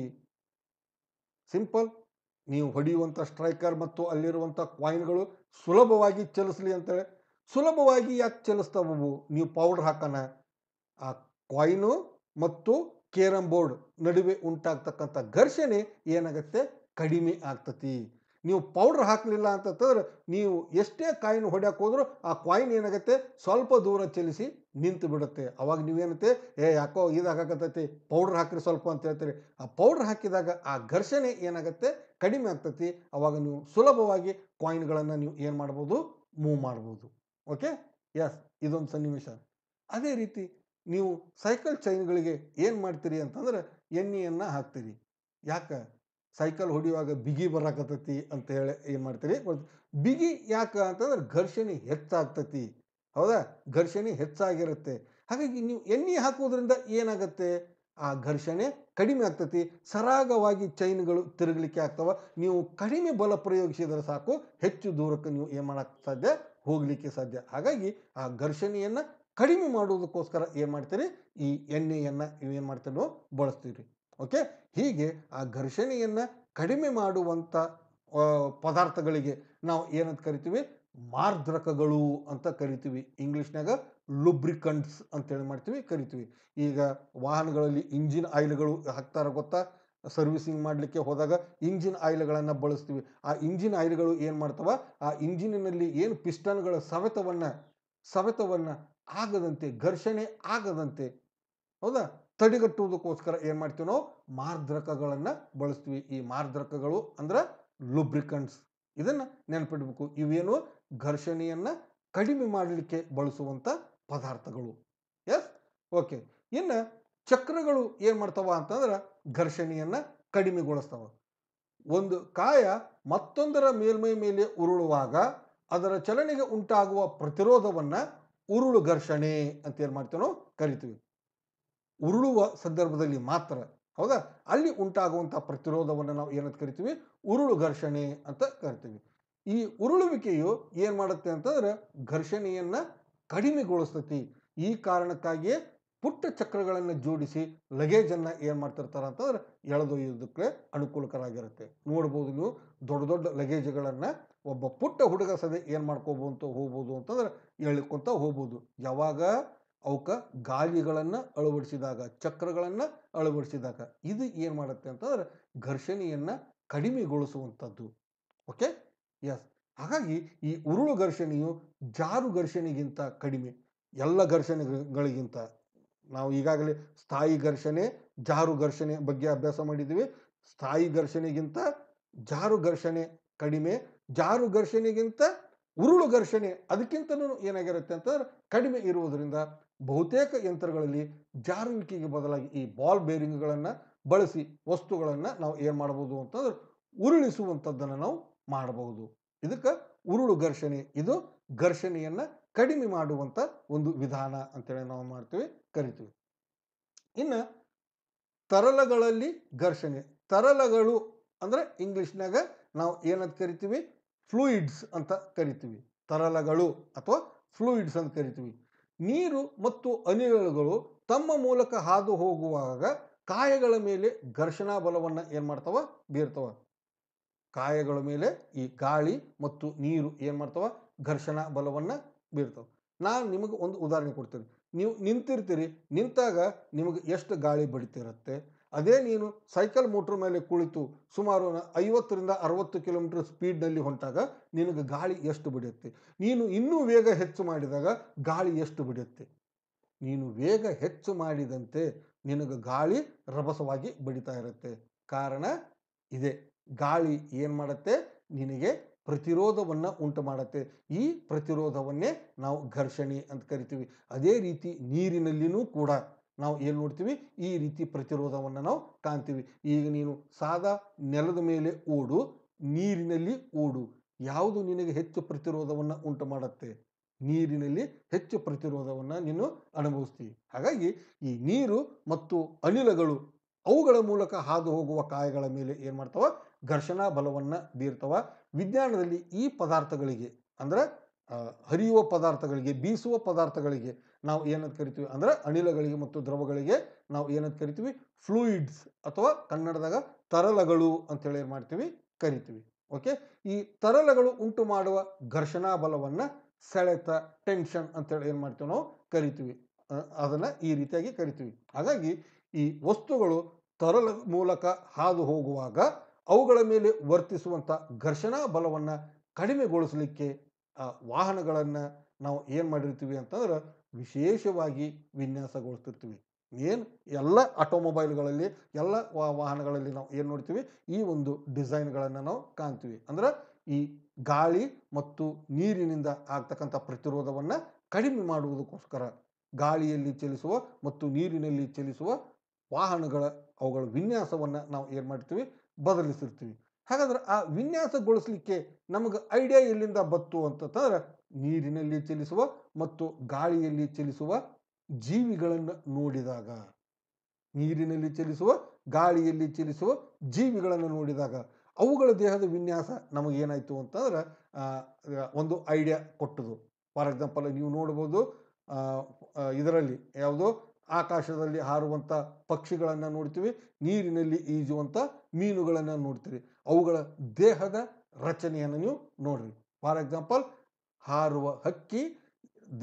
ಸಿಂಪಲ್ ನೀವು ಹೊಡೆಯುವಂಥ ಸ್ಟ್ರೈಕರ್ ಮತ್ತು ಅಲ್ಲಿರುವಂಥ ಕಾಯಿನ್ಗಳು ಸುಲಭವಾಗಿ ಚಲಿಸಲಿ ಅಂತೇಳಿ ಸುಲಭವಾಗಿ ಯಾಕೆ ಚಲಿಸ್ತಾವು ನೀವು ಪೌಡ್ರ್ ಹಾಕೋಣ ಆ ಕಾಯಿನು ಮತ್ತು ಕೇರಂ ಬೋರ್ಡ್ ನಡುವೆ ಉಂಟಾಗ್ತಕ್ಕಂಥ ಘರ್ಷಣೆ ಏನಾಗುತ್ತೆ ಕಡಿಮೆ ಆಗ್ತತಿ ನೀವು ಪೌಡ್ರ್ ಹಾಕಲಿಲ್ಲ ಅಂತಂದ್ರೆ ನೀವು ಎಷ್ಟೇ ಕಾಯಿನ್ ಹೊಡ್ಯಕ್ಕೆ ಹೋದರೂ ಆ ಕಾಯಿನ್ ಏನಾಗುತ್ತೆ ಸ್ವಲ್ಪ ದೂರ ಚಲಿಸಿ ನಿಂತು ಬಿಡುತ್ತೆ ಅವಾಗ ನೀವೇನತ್ತೆ ಏ ಯಾಕೋ ಇದಾಗತ್ತೈತಿ ಪೌಡ್ರ್ ಹಾಕಿರಿ ಸ್ವಲ್ಪ ಅಂತ ಹೇಳ್ತೀರಿ ಆ ಪೌಡ್ರ್ ಹಾಕಿದಾಗ ಆ ಘರ್ಷಣೆ ಏನಾಗುತ್ತೆ ಕಡಿಮೆ ಆಗ್ತತಿ ಅವಾಗ ನೀವು ಸುಲಭವಾಗಿ ಕಾಯಿನ್ಗಳನ್ನು ನೀವು ಏನು ಮಾಡ್ಬೋದು ಮೂವ್ ಮಾಡ್ಬೋದು ಓಕೆ ಎಸ್ ಇದೊಂದು ಸನ್ನಿವೇಶ ಅದೇ ರೀತಿ ನೀವು ಸೈಕಲ್ ಚೈನ್ಗಳಿಗೆ ಏನು ಮಾಡ್ತೀರಿ ಅಂತಂದ್ರೆ ಎಣ್ಣೆಯನ್ನು ಹಾಕ್ತೀರಿ ಯಾಕೆ ಸೈಕಲ್ ಹೊಡೆಯುವಾಗ ಬಿಗಿ ಬರಾಕತ್ತೈತಿ ಅಂತ ಹೇಳಿ ಏನು ಮಾಡ್ತೀರಿ ಬಿಗಿ ಯಾಕೆ ಅಂತಂದ್ರೆ ಘರ್ಷಣೆ ಹೆಚ್ಚಾಗ್ತತಿ ಹೌದಾ ಘರ್ಷಣೆ ಹೆಚ್ಚಾಗಿರುತ್ತೆ ಹಾಗಾಗಿ ನೀವು ಎಣ್ಣೆ ಹಾಕೋದ್ರಿಂದ ಏನಾಗುತ್ತೆ ಆ ಘರ್ಷಣೆ ಕಡಿಮೆ ಆಗ್ತತಿ ಸರಾಗವಾಗಿ ಚೈನ್ಗಳು ತಿರುಗಲಿಕ್ಕೆ ಆಗ್ತವೆ ನೀವು ಕಡಿಮೆ ಬಲ ಪ್ರಯೋಗಿಸಿದರೆ ಸಾಕು ಹೆಚ್ಚು ದೂರಕ್ಕೆ ನೀವು ಏನು ಮಾಡೋಕ್ಕೆ ಸಾಧ್ಯ ಹೋಗಲಿಕ್ಕೆ ಸಾಧ್ಯ ಹಾಗಾಗಿ ಆ ಘರ್ಷಣೆಯನ್ನು ಕಡಿಮೆ ಮಾಡುವುದಕ್ಕೋಸ್ಕರ ಏನು ಮಾಡ್ತೀರಿ ಈ ಎಣ್ಣೆಯನ್ನು ಏನು ಮಾಡ್ತೀರೋ ಬಳಸ್ತೀರಿ ಓಕೆ ಹೀಗೆ ಆ ಘರ್ಷಣೆಯನ್ನು ಕಡಿಮೆ ಮಾಡುವಂಥ ಪದಾರ್ಥಗಳಿಗೆ ನಾವು ಏನಂತ ಕರಿತೀವಿ ಮಾರ್ದ್ರಕಗಳು ಅಂತ ಕರಿತೀವಿ ಇಂಗ್ಲೀಷ್ನಾಗ ಲುಬ್ರಿಕಂಟ್ಸ್ ಅಂತೇಳಿ ಮಾಡ್ತೀವಿ ಕರಿತೀವಿ ಈಗ ವಾಹನಗಳಲ್ಲಿ ಇಂಜಿನ್ ಆಯಿಲ್ಗಳು ಹಾಕ್ತಾರ ಗೊತ್ತಾ ಸರ್ವಿಸಿಂಗ್ ಮಾಡಲಿಕ್ಕೆ ಹೋದಾಗ ಇಂಜಿನ್ ಆಯಿಲ್ಗಳನ್ನು ಬಳಸ್ತೀವಿ ಆ ಇಂಜಿನ್ ಆಯಿಲ್ಗಳು ಏನು ಮಾಡ್ತವೆ ಆ ಇಂಜಿನಿನಲ್ಲಿ ಏನು ಪಿಸ್ಟನ್ಗಳ ಸವೆತವನ್ನು ಸವೆತವನ್ನು ಆಗದಂತೆ ಘರ್ಷಣೆ ಆಗದಂತೆ ಹೌದಾ ತಡೆಗಟ್ಟುವುದಕ್ಕೋಸ್ಕರ ಏನು ಮಾಡ್ತೀವಿ ನಾವು ಮಾರ್ದ್ರಕಗಳನ್ನು ಬಳಸ್ತೀವಿ ಈ ಮಾರ್ದ್ರಕಗಳು ಅಂದ್ರೆ ಲುಬ್ರಿಕಂಟ್ಸ್ ಇದನ್ನು ನೆನಪಿಡಬೇಕು ಇವೇನು ಘರ್ಷಣೆಯನ್ನು ಕಡಿಮೆ ಮಾಡಲಿಕ್ಕೆ ಬಳಸುವಂಥ ಪದಾರ್ಥಗಳು ಎಸ್ ಓಕೆ ಇನ್ನು ಚಕ್ರಗಳು ಏನು ಮಾಡ್ತಾವ ಅಂತಂದ್ರೆ ಘರ್ಷಣೆಯನ್ನು ಕಡಿಮೆಗೊಳಿಸ್ತಾವ ಒಂದು ಕಾಯ ಮತ್ತೊಂದರ ಮೇಲ್ಮೈ ಮೇಲೆ ಉರುಳುವಾಗ ಅದರ ಚಲನೆಗೆ ಉಂಟಾಗುವ ಪ್ರತಿರೋಧವನ್ನು ಉರುಳು ಘರ್ಷಣೆ ಅಂತ ಏನು ಮಾಡ್ತೇವೆ ನಾವು ಕರಿತೀವಿ ಉರುಳುವ ಸಂದರ್ಭದಲ್ಲಿ ಮಾತ್ರ ಹೌದಾ ಅಲ್ಲಿ ಉಂಟಾಗುವಂಥ ಪ್ರತಿರೋಧವನ್ನು ನಾವು ಏನಂತ ಕರಿತೀವಿ ಉರುಳು ಘರ್ಷಣೆ ಅಂತ ಕರಿತೀವಿ ಈ ಉರುಳುವಿಕೆಯು ಏನು ಮಾಡುತ್ತೆ ಅಂತಂದ್ರೆ ಘರ್ಷಣೆಯನ್ನು ಕಡಿಮೆಗೊಳಿಸ್ತತಿ ಈ ಕಾರಣಕ್ಕಾಗಿಯೇ ಪುಟ್ಟ ಚಕ್ರಗಳನ್ನು ಜೋಡಿಸಿ ಲಗೇಜನ್ನು ಏನು ಮಾಡ್ತಿರ್ತಾರೆ ಅಂತಂದ್ರೆ ಎಳೆದೊಯ್ಯೋದಕ್ಕೆ ಅನುಕೂಲಕರಾಗಿರುತ್ತೆ ನೋಡ್ಬೋದು ನೀವು ದೊಡ್ಡ ದೊಡ್ಡ ಲಗೇಜ್ಗಳನ್ನು ಒಬ್ಬ ಪುಟ್ಟ ಹುಡುಗ ಸದೆ ಏನು ಮಾಡ್ಕೋಬೋದು ಹೋಗ್ಬೋದು ಅಂತಂದ್ರೆ ಹೇಳಿಕೊಂತ ಹೋಗ್ಬೋದು ಯಾವಾಗ ಅವಕ್ಕೆ ಗಾಲಿಗಳನ್ನು ಅಳವಡಿಸಿದಾಗ ಚಕ್ರಗಳನ್ನು ಅಳವಡಿಸಿದಾಗ ಇದು ಏನು ಮಾಡುತ್ತೆ ಅಂತಂದ್ರೆ ಘರ್ಷಣೆಯನ್ನು ಕಡಿಮೆಗೊಳಿಸುವಂಥದ್ದು ಓಕೆ ಎಸ್ ಹಾಗಾಗಿ ಈ ಉರುಳು ಘರ್ಷಣೆಯು ಜಾರು ಘರ್ಷಣೆಗಿಂತ ಕಡಿಮೆ ಎಲ್ಲ ಘರ್ಷಣೆಗಳಿಗಿಂತ ನಾವು ಈಗಾಗಲೇ ಸ್ಥಾಯಿ ಘರ್ಷಣೆ ಜಾರು ಘರ್ಷಣೆ ಬಗ್ಗೆ ಅಭ್ಯಾಸ ಮಾಡಿದ್ದೀವಿ ಸ್ಥಾಯಿ ಘರ್ಷಣೆಗಿಂತ ಜಾರು ಘರ್ಷಣೆ ಕಡಿಮೆ ಜಾರು ಘರ್ಷಣೆಗಿಂತ ಉರುಳು ಘರ್ಷಣೆ ಅದಕ್ಕಿಂತಲೂ ಏನಾಗಿರುತ್ತೆ ಅಂತಂದ್ರೆ ಕಡಿಮೆ ಇರುವುದರಿಂದ ಬಹುತೇಕ ಯಂತ್ರಗಳಲ್ಲಿ ಜಾರುವಿಕೆಗೆ ಬದಲಾಗಿ ಈ ಬಾಲ್ ಬೇರಿಂಗ್ಗಳನ್ನು ಬಳಸಿ ವಸ್ತುಗಳನ್ನು ನಾವು ಏನು ಮಾಡ್ಬೋದು ಅಂತಂದ್ರೆ ಉರುಳಿಸುವಂಥದ್ದನ್ನು ನಾವು ಮಾಡಬಹುದು ಇದಕ್ಕೆ ಉರುಳು ಘರ್ಷಣೆ ಇದು ಘರ್ಷಣೆಯನ್ನು ಕಡಿಮೆ ಮಾಡುವಂಥ ಒಂದು ವಿಧಾನ ಅಂತೇಳಿ ನಾವು ಮಾಡ್ತೀವಿ ಕರಿತೀವಿ ಇನ್ನು ತರಲಗಳಲ್ಲಿ ಘರ್ಷಣೆ ತರಲಗಳು ಅಂದರೆ ಇಂಗ್ಲೀಷ್ನಾಗ ನಾವು ಏನಂತ ಕರಿತೀವಿ ಫ್ಲೂಯಿಡ್ಸ್ ಅಂತ ಕರಿತೀವಿ ತರಲಗಳು ಅಥವಾ ಫ್ಲೂಯಿಡ್ಸ್ ಅಂತ ಕರಿತೀವಿ ನೀರು ಮತ್ತು ಅನಿಲಗಳು ತಮ್ಮ ಮೂಲಕ ಹಾದು ಹೋಗುವಾಗ ಕಾಯಗಳ ಮೇಲೆ ಘರ್ಷಣಾ ಬಲವನ್ನು ಏನು ಮಾಡ್ತಾವ ಬೀರ್ತವ ಕಾಯಗಳ ಮೇಲೆ ಈ ಗಾಳಿ ಮತ್ತು ನೀರು ಏನು ಮಾಡ್ತಾವ ಘರ್ಷಣಾ ಬಲವನ್ನು ಬೀರ್ತವೆ ನಾನು ನಿಮಗೆ ಒಂದು ಉದಾಹರಣೆ ಕೊಡ್ತೀನಿ ನೀವು ನಿಂತಿರ್ತೀರಿ ನಿಂತಾಗ ನಿಮಗೆ ಎಷ್ಟು ಗಾಳಿ ಬಡಿತಿರುತ್ತೆ ಅದೇ ನೀನು ಸೈಕಲ್ ಮೋಟ್ರ್ ಮೇಲೆ ಕುಳಿತು ಸುಮಾರು ಐವತ್ತರಿಂದ ಅರವತ್ತು ಕಿಲೋಮೀಟರ್ ಸ್ಪೀಡ್ನಲ್ಲಿ ಹೊಂಟಾಗ ನಿನಗೆ ಗಾಳಿ ಎಷ್ಟು ಬಿಡುತ್ತೆ ನೀನು ಇನ್ನೂ ವೇಗ ಹೆಚ್ಚು ಮಾಡಿದಾಗ ಗಾಳಿ ಎಷ್ಟು ಬಿಡುತ್ತೆ ನೀನು ವೇಗ ಹೆಚ್ಚು ಮಾಡಿದಂತೆ ನಿನಗೆ ಗಾಳಿ ರಭಸವಾಗಿ ಬಡಿತಾ ಇರುತ್ತೆ ಕಾರಣ ಇದೆ ಗಾಳಿ ಏನು ಮಾಡುತ್ತೆ ನಿನಗೆ ಪ್ರತಿರೋಧವನ್ನು ಉಂಟು ಮಾಡುತ್ತೆ ಈ ಪ್ರತಿರೋಧವನ್ನೇ ನಾವು ಘರ್ಷಣೆ ಅಂತ ಕರಿತೀವಿ ಅದೇ ರೀತಿ ನೀರಿನಲ್ಲಿಯೂ ಕೂಡ ನಾವು ಏನು ನೋಡ್ತೀವಿ ಈ ರೀತಿ ಪ್ರತಿರೋಧವನ್ನು ನಾವು ಕಾಣ್ತೀವಿ ಈಗ ನೀನು ಸಾದಾ ನೆಲದ ಮೇಲೆ ಓಡು ನೀರಿನಲ್ಲಿ ಓಡು ಯಾವುದು ನಿನಗೆ ಹೆಚ್ಚು ಪ್ರತಿರೋಧವನ್ನು ಉಂಟು ಮಾಡುತ್ತೆ ನೀರಿನಲ್ಲಿ ಹೆಚ್ಚು ಪ್ರತಿರೋಧವನ್ನು ನೀನು ಅನುಭವಿಸ್ತೀವಿ ಹಾಗಾಗಿ ಈ ನೀರು ಮತ್ತು ಅನಿಲಗಳು ಅವುಗಳ ಮೂಲಕ ಹಾದು ಹೋಗುವ ಕಾಯಗಳ ಮೇಲೆ ಏನು ಮಾಡ್ತವ ಘರ್ಷಣಾ ಬಲವನ್ನು ಬೀರ್ತವ ವಿಜ್ಞಾನದಲ್ಲಿ ಈ ಪದಾರ್ಥಗಳಿಗೆ ಅಂದರೆ ಹರಿಯುವ ಪದಾರ್ಥಗಳಿಗೆ ಬೀಸುವ ಪದಾರ್ಥಗಳಿಗೆ ನಾವು ಏನಂತ ಕರಿತೀವಿ ಅಂದರೆ ಅನಿಲಗಳಿಗೆ ಮತ್ತು ದ್ರವಗಳಿಗೆ ನಾವು ಏನಂತ ಕರಿತೀವಿ ಫ್ಲೂಯಿಡ್ಸ್ ಅಥವಾ ಕನ್ನಡದಾಗ ತರಲಗಳು ಅಂತೇಳಿ ಏನು ಮಾಡ್ತೀವಿ ಕರಿತೀವಿ ಓಕೆ ಈ ತರಲಗಳು ಉಂಟು ಮಾಡುವ ಘರ್ಷಣಾ ಬಲವನ್ನು ಸೆಳೆತ ಟೆನ್ಷನ್ ಅಂತೇಳಿ ಏನು ಮಾಡ್ತೀವಿ ನಾವು ಕರಿತೀವಿ ಅದನ್ನು ಈ ರೀತಿಯಾಗಿ ಕರಿತೀವಿ ಹಾಗಾಗಿ ಈ ವಸ್ತುಗಳು ತರಲ ಮೂಲಕ ಹಾದು ಹೋಗುವಾಗ ಅವುಗಳ ಮೇಲೆ ವರ್ತಿಸುವಂಥ ಘರ್ಷಣಾ ಬಲವನ್ನು ಕಡಿಮೆಗೊಳಿಸಲಿಕ್ಕೆ ವಾಹನಗಳನ್ನು ನಾವು ಏನು ಮಾಡಿರ್ತೀವಿ ಅಂತಂದ್ರೆ ವಿಶೇಷವಾಗಿ ವಿನ್ಯಾಸಗೊಳಿಸ್ತಿರ್ತೀವಿ ಏನು ಎಲ್ಲ ಆಟೋಮೊಬೈಲ್ಗಳಲ್ಲಿ ಎಲ್ಲ ವಾಹನಗಳಲ್ಲಿ ನಾವು ಏನು ನೋಡ್ತೀವಿ ಈ ಒಂದು ಡಿಸೈನ್ಗಳನ್ನು ನಾವು ಕಾಣ್ತೀವಿ ಅಂದರೆ ಈ ಗಾಳಿ ಮತ್ತು ನೀರಿನಿಂದ ಆಗ್ತಕ್ಕಂಥ ಪ್ರತಿರೋಧವನ್ನು ಕಡಿಮೆ ಮಾಡುವುದಕ್ಕೋಸ್ಕರ ಗಾಳಿಯಲ್ಲಿ ಚಲಿಸುವ ಮತ್ತು ನೀರಿನಲ್ಲಿ ಚಲಿಸುವ ವಾಹನಗಳ ಅವುಗಳ ವಿನ್ಯಾಸವನ್ನು ನಾವು ಏನು ಮಾಡ್ತೀವಿ ಬದಲಿಸಿರ್ತೀವಿ ಹಾಗಾದ್ರೆ ಆ ವಿನ್ಯಾಸಗೊಳಿಸಲಿಕ್ಕೆ ನಮಗೆ ಐಡಿಯಾ ಎಲ್ಲಿಂದ ಬತ್ತು ಅಂತಂದ್ರೆ ನೀರಿನಲ್ಲಿ ಚಲಿಸುವ ಮತ್ತು ಗಾಳಿಯಲ್ಲಿ ಚಲಿಸುವ ಜೀವಿಗಳನ್ನು ನೋಡಿದಾಗ ನೀರಿನಲ್ಲಿ ಚಲಿಸುವ ಗಾಳಿಯಲ್ಲಿ ಚಲಿಸುವ ಜೀವಿಗಳನ್ನು ನೋಡಿದಾಗ ಅವುಗಳ ದೇಹದ ವಿನ್ಯಾಸ ನಮಗೇನಾಯಿತು ಅಂತಂದ್ರೆ ಒಂದು ಐಡಿಯಾ ಕೊಟ್ಟದು ಫಾರ್ ಎಕ್ಸಾಂಪಲ್ ನೀವು ನೋಡ್ಬೋದು ಇದರಲ್ಲಿ ಯಾವುದೋ ಆಕಾಶದಲ್ಲಿ ಹಾರುವಂಥ ಪಕ್ಷಿಗಳನ್ನು ನೋಡ್ತೀವಿ ನೀರಿನಲ್ಲಿ ಈಜುವಂಥ ಮೀನುಗಳನ್ನು ನೋಡ್ತೀರಿ ಅವುಗಳ ದೇಹದ ರಚನೆಯನ್ನು ನೀವು ನೋಡ್ರಿ ಫಾರ್ ಎಕ್ಸಾಂಪಲ್ ಹಾರುವ ಹಕ್ಕಿ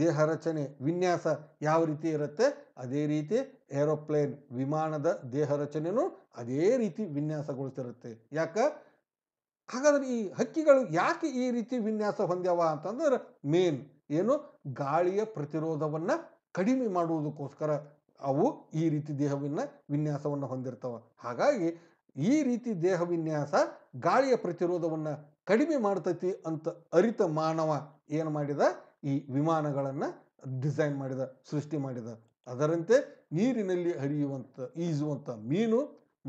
ದೇಹ ರಚನೆ ವಿನ್ಯಾಸ ಯಾವ ರೀತಿ ಇರುತ್ತೆ ಅದೇ ರೀತಿ ಏರೋಪ್ಲೇನ್ ವಿಮಾನದ ದೇಹ ರಚನೆಯೂ ಅದೇ ರೀತಿ ವಿನ್ಯಾಸಗೊಳಿಸಿರುತ್ತೆ ಯಾಕ ಹಾಗಾದ್ರೆ ಈ ಹಕ್ಕಿಗಳು ಯಾಕೆ ಈ ರೀತಿ ವಿನ್ಯಾಸ ಹೊಂದ್ಯಾವ ಅಂತಂದ್ರೆ ಮೇನ್ ಏನು ಗಾಳಿಯ ಪ್ರತಿರೋಧವನ್ನು ಕಡಿಮೆ ಮಾಡುವುದಕ್ಕೋಸ್ಕರ ಅವು ಈ ರೀತಿ ದೇಹವನ್ನು ವಿನ್ಯಾಸವನ್ನು ಹೊಂದಿರ್ತವೆ ಹಾಗಾಗಿ ಈ ರೀತಿ ದೇಹ ವಿನ್ಯಾಸ ಗಾಳಿಯ ಪ್ರತಿರೋಧವನ್ನು ಕಡಿಮೆ ಮಾಡ್ತೈತಿ ಅಂತ ಅರಿತ ಮಾನವ ಏನು ಮಾಡಿದ ಈ ವಿಮಾನಗಳನ್ನು ಡಿಸೈನ್ ಮಾಡಿದ ಸೃಷ್ಟಿ ಮಾಡಿದ ಅದರಂತೆ ನೀರಿನಲ್ಲಿ ಹರಿಯುವಂಥ ಈಜುವಂಥ ಮೀನು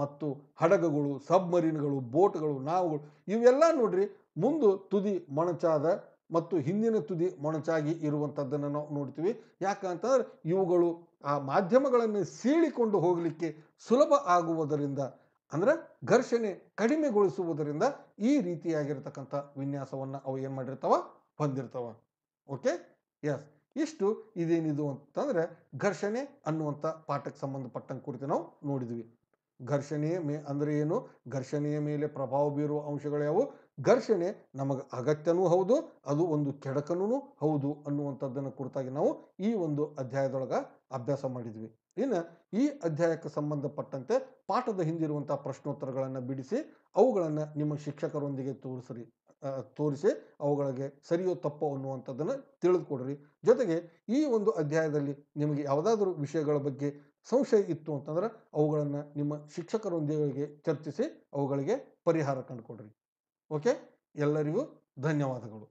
ಮತ್ತು ಹಡಗುಗಳು ಸಬ್ಮರೀನ್ಗಳು ಬೋಟ್ಗಳು ನಾವುಗಳು ಇವೆಲ್ಲ ನೋಡ್ರಿ ಮುಂದು ತುದಿ ಮೊಣಚಾದ ಮತ್ತು ಹಿಂದಿನ ತುದಿ ಮೊಣಚಾಗಿ ಇರುವಂಥದ್ದನ್ನು ನಾವು ನೋಡ್ತೀವಿ ಯಾಕಂತಂದ್ರೆ ಇವುಗಳು ಆ ಮಾಧ್ಯಮಗಳನ್ನು ಸೀಳಿಕೊಂಡು ಹೋಗಲಿಕ್ಕೆ ಸುಲಭ ಆಗುವುದರಿಂದ ಅಂದರೆ ಘರ್ಷಣೆ ಕಡಿಮೆಗೊಳಿಸುವುದರಿಂದ ಈ ರೀತಿಯಾಗಿರ್ತಕ್ಕಂಥ ವಿನ್ಯಾಸವನ್ನು ಅವು ಏನು ಮಾಡಿರ್ತಾವ ಹೊಂದಿರ್ತಾವ ಓಕೆ ಎಸ್ ಇಷ್ಟು ಇದೇನಿದು ಅಂತಂದರೆ ಘರ್ಷಣೆ ಅನ್ನುವಂಥ ಪಾಠಕ್ಕೆ ಸಂಬಂಧಪಟ್ಟಂಗೆ ಕುರಿತು ನಾವು ನೋಡಿದ್ವಿ ಘರ್ಷಣೆಯ ಮೇ ಅಂದರೆ ಏನು ಘರ್ಷಣೆಯ ಮೇಲೆ ಪ್ರಭಾವ ಬೀರುವ ಅಂಶಗಳು ಯಾವುವು ಘರ್ಷಣೆ ನಮಗೆ ಅಗತ್ಯನೂ ಹೌದು ಅದು ಒಂದು ಕೆಡಕನೂ ಹೌದು ಅನ್ನುವಂಥದ್ದನ್ನು ಕುರಿತಾಗಿ ನಾವು ಈ ಒಂದು ಅಧ್ಯಾಯದೊಳಗೆ ಅಭ್ಯಾಸ ಮಾಡಿದ್ವಿ ಇನ್ನು ಈ ಅಧ್ಯಾಯಕ್ಕೆ ಸಂಬಂಧಪಟ್ಟಂತೆ ಪಾಠದ ಹಿಂದಿರುವಂಥ ಪ್ರಶ್ನೋತ್ತರಗಳನ್ನು ಬಿಡಿಸಿ ಅವುಗಳನ್ನು ನಿಮ್ಮ ಶಿಕ್ಷಕರೊಂದಿಗೆ ತೋರಿಸ್ರಿ ತೋರಿಸಿ ಅವುಗಳಿಗೆ ಸರಿಯೋ ತಪ್ಪೋ ಅನ್ನುವಂಥದ್ದನ್ನು ತಿಳಿದುಕೊಡ್ರಿ ಜೊತೆಗೆ ಈ ಒಂದು ಅಧ್ಯಾಯದಲ್ಲಿ ನಿಮಗೆ ಯಾವುದಾದ್ರೂ ವಿಷಯಗಳ ಬಗ್ಗೆ ಸಂಶಯ ಇತ್ತು ಅಂತಂದ್ರೆ ಅವುಗಳನ್ನು ನಿಮ್ಮ ಶಿಕ್ಷಕರೊಂದಿಗೆ ಚರ್ಚಿಸಿ ಅವುಗಳಿಗೆ ಪರಿಹಾರ ಕಂಡುಕೊಡ್ರಿ ಓಕೆ ಎಲ್ಲರಿಗೂ ಧನ್ಯವಾದಗಳು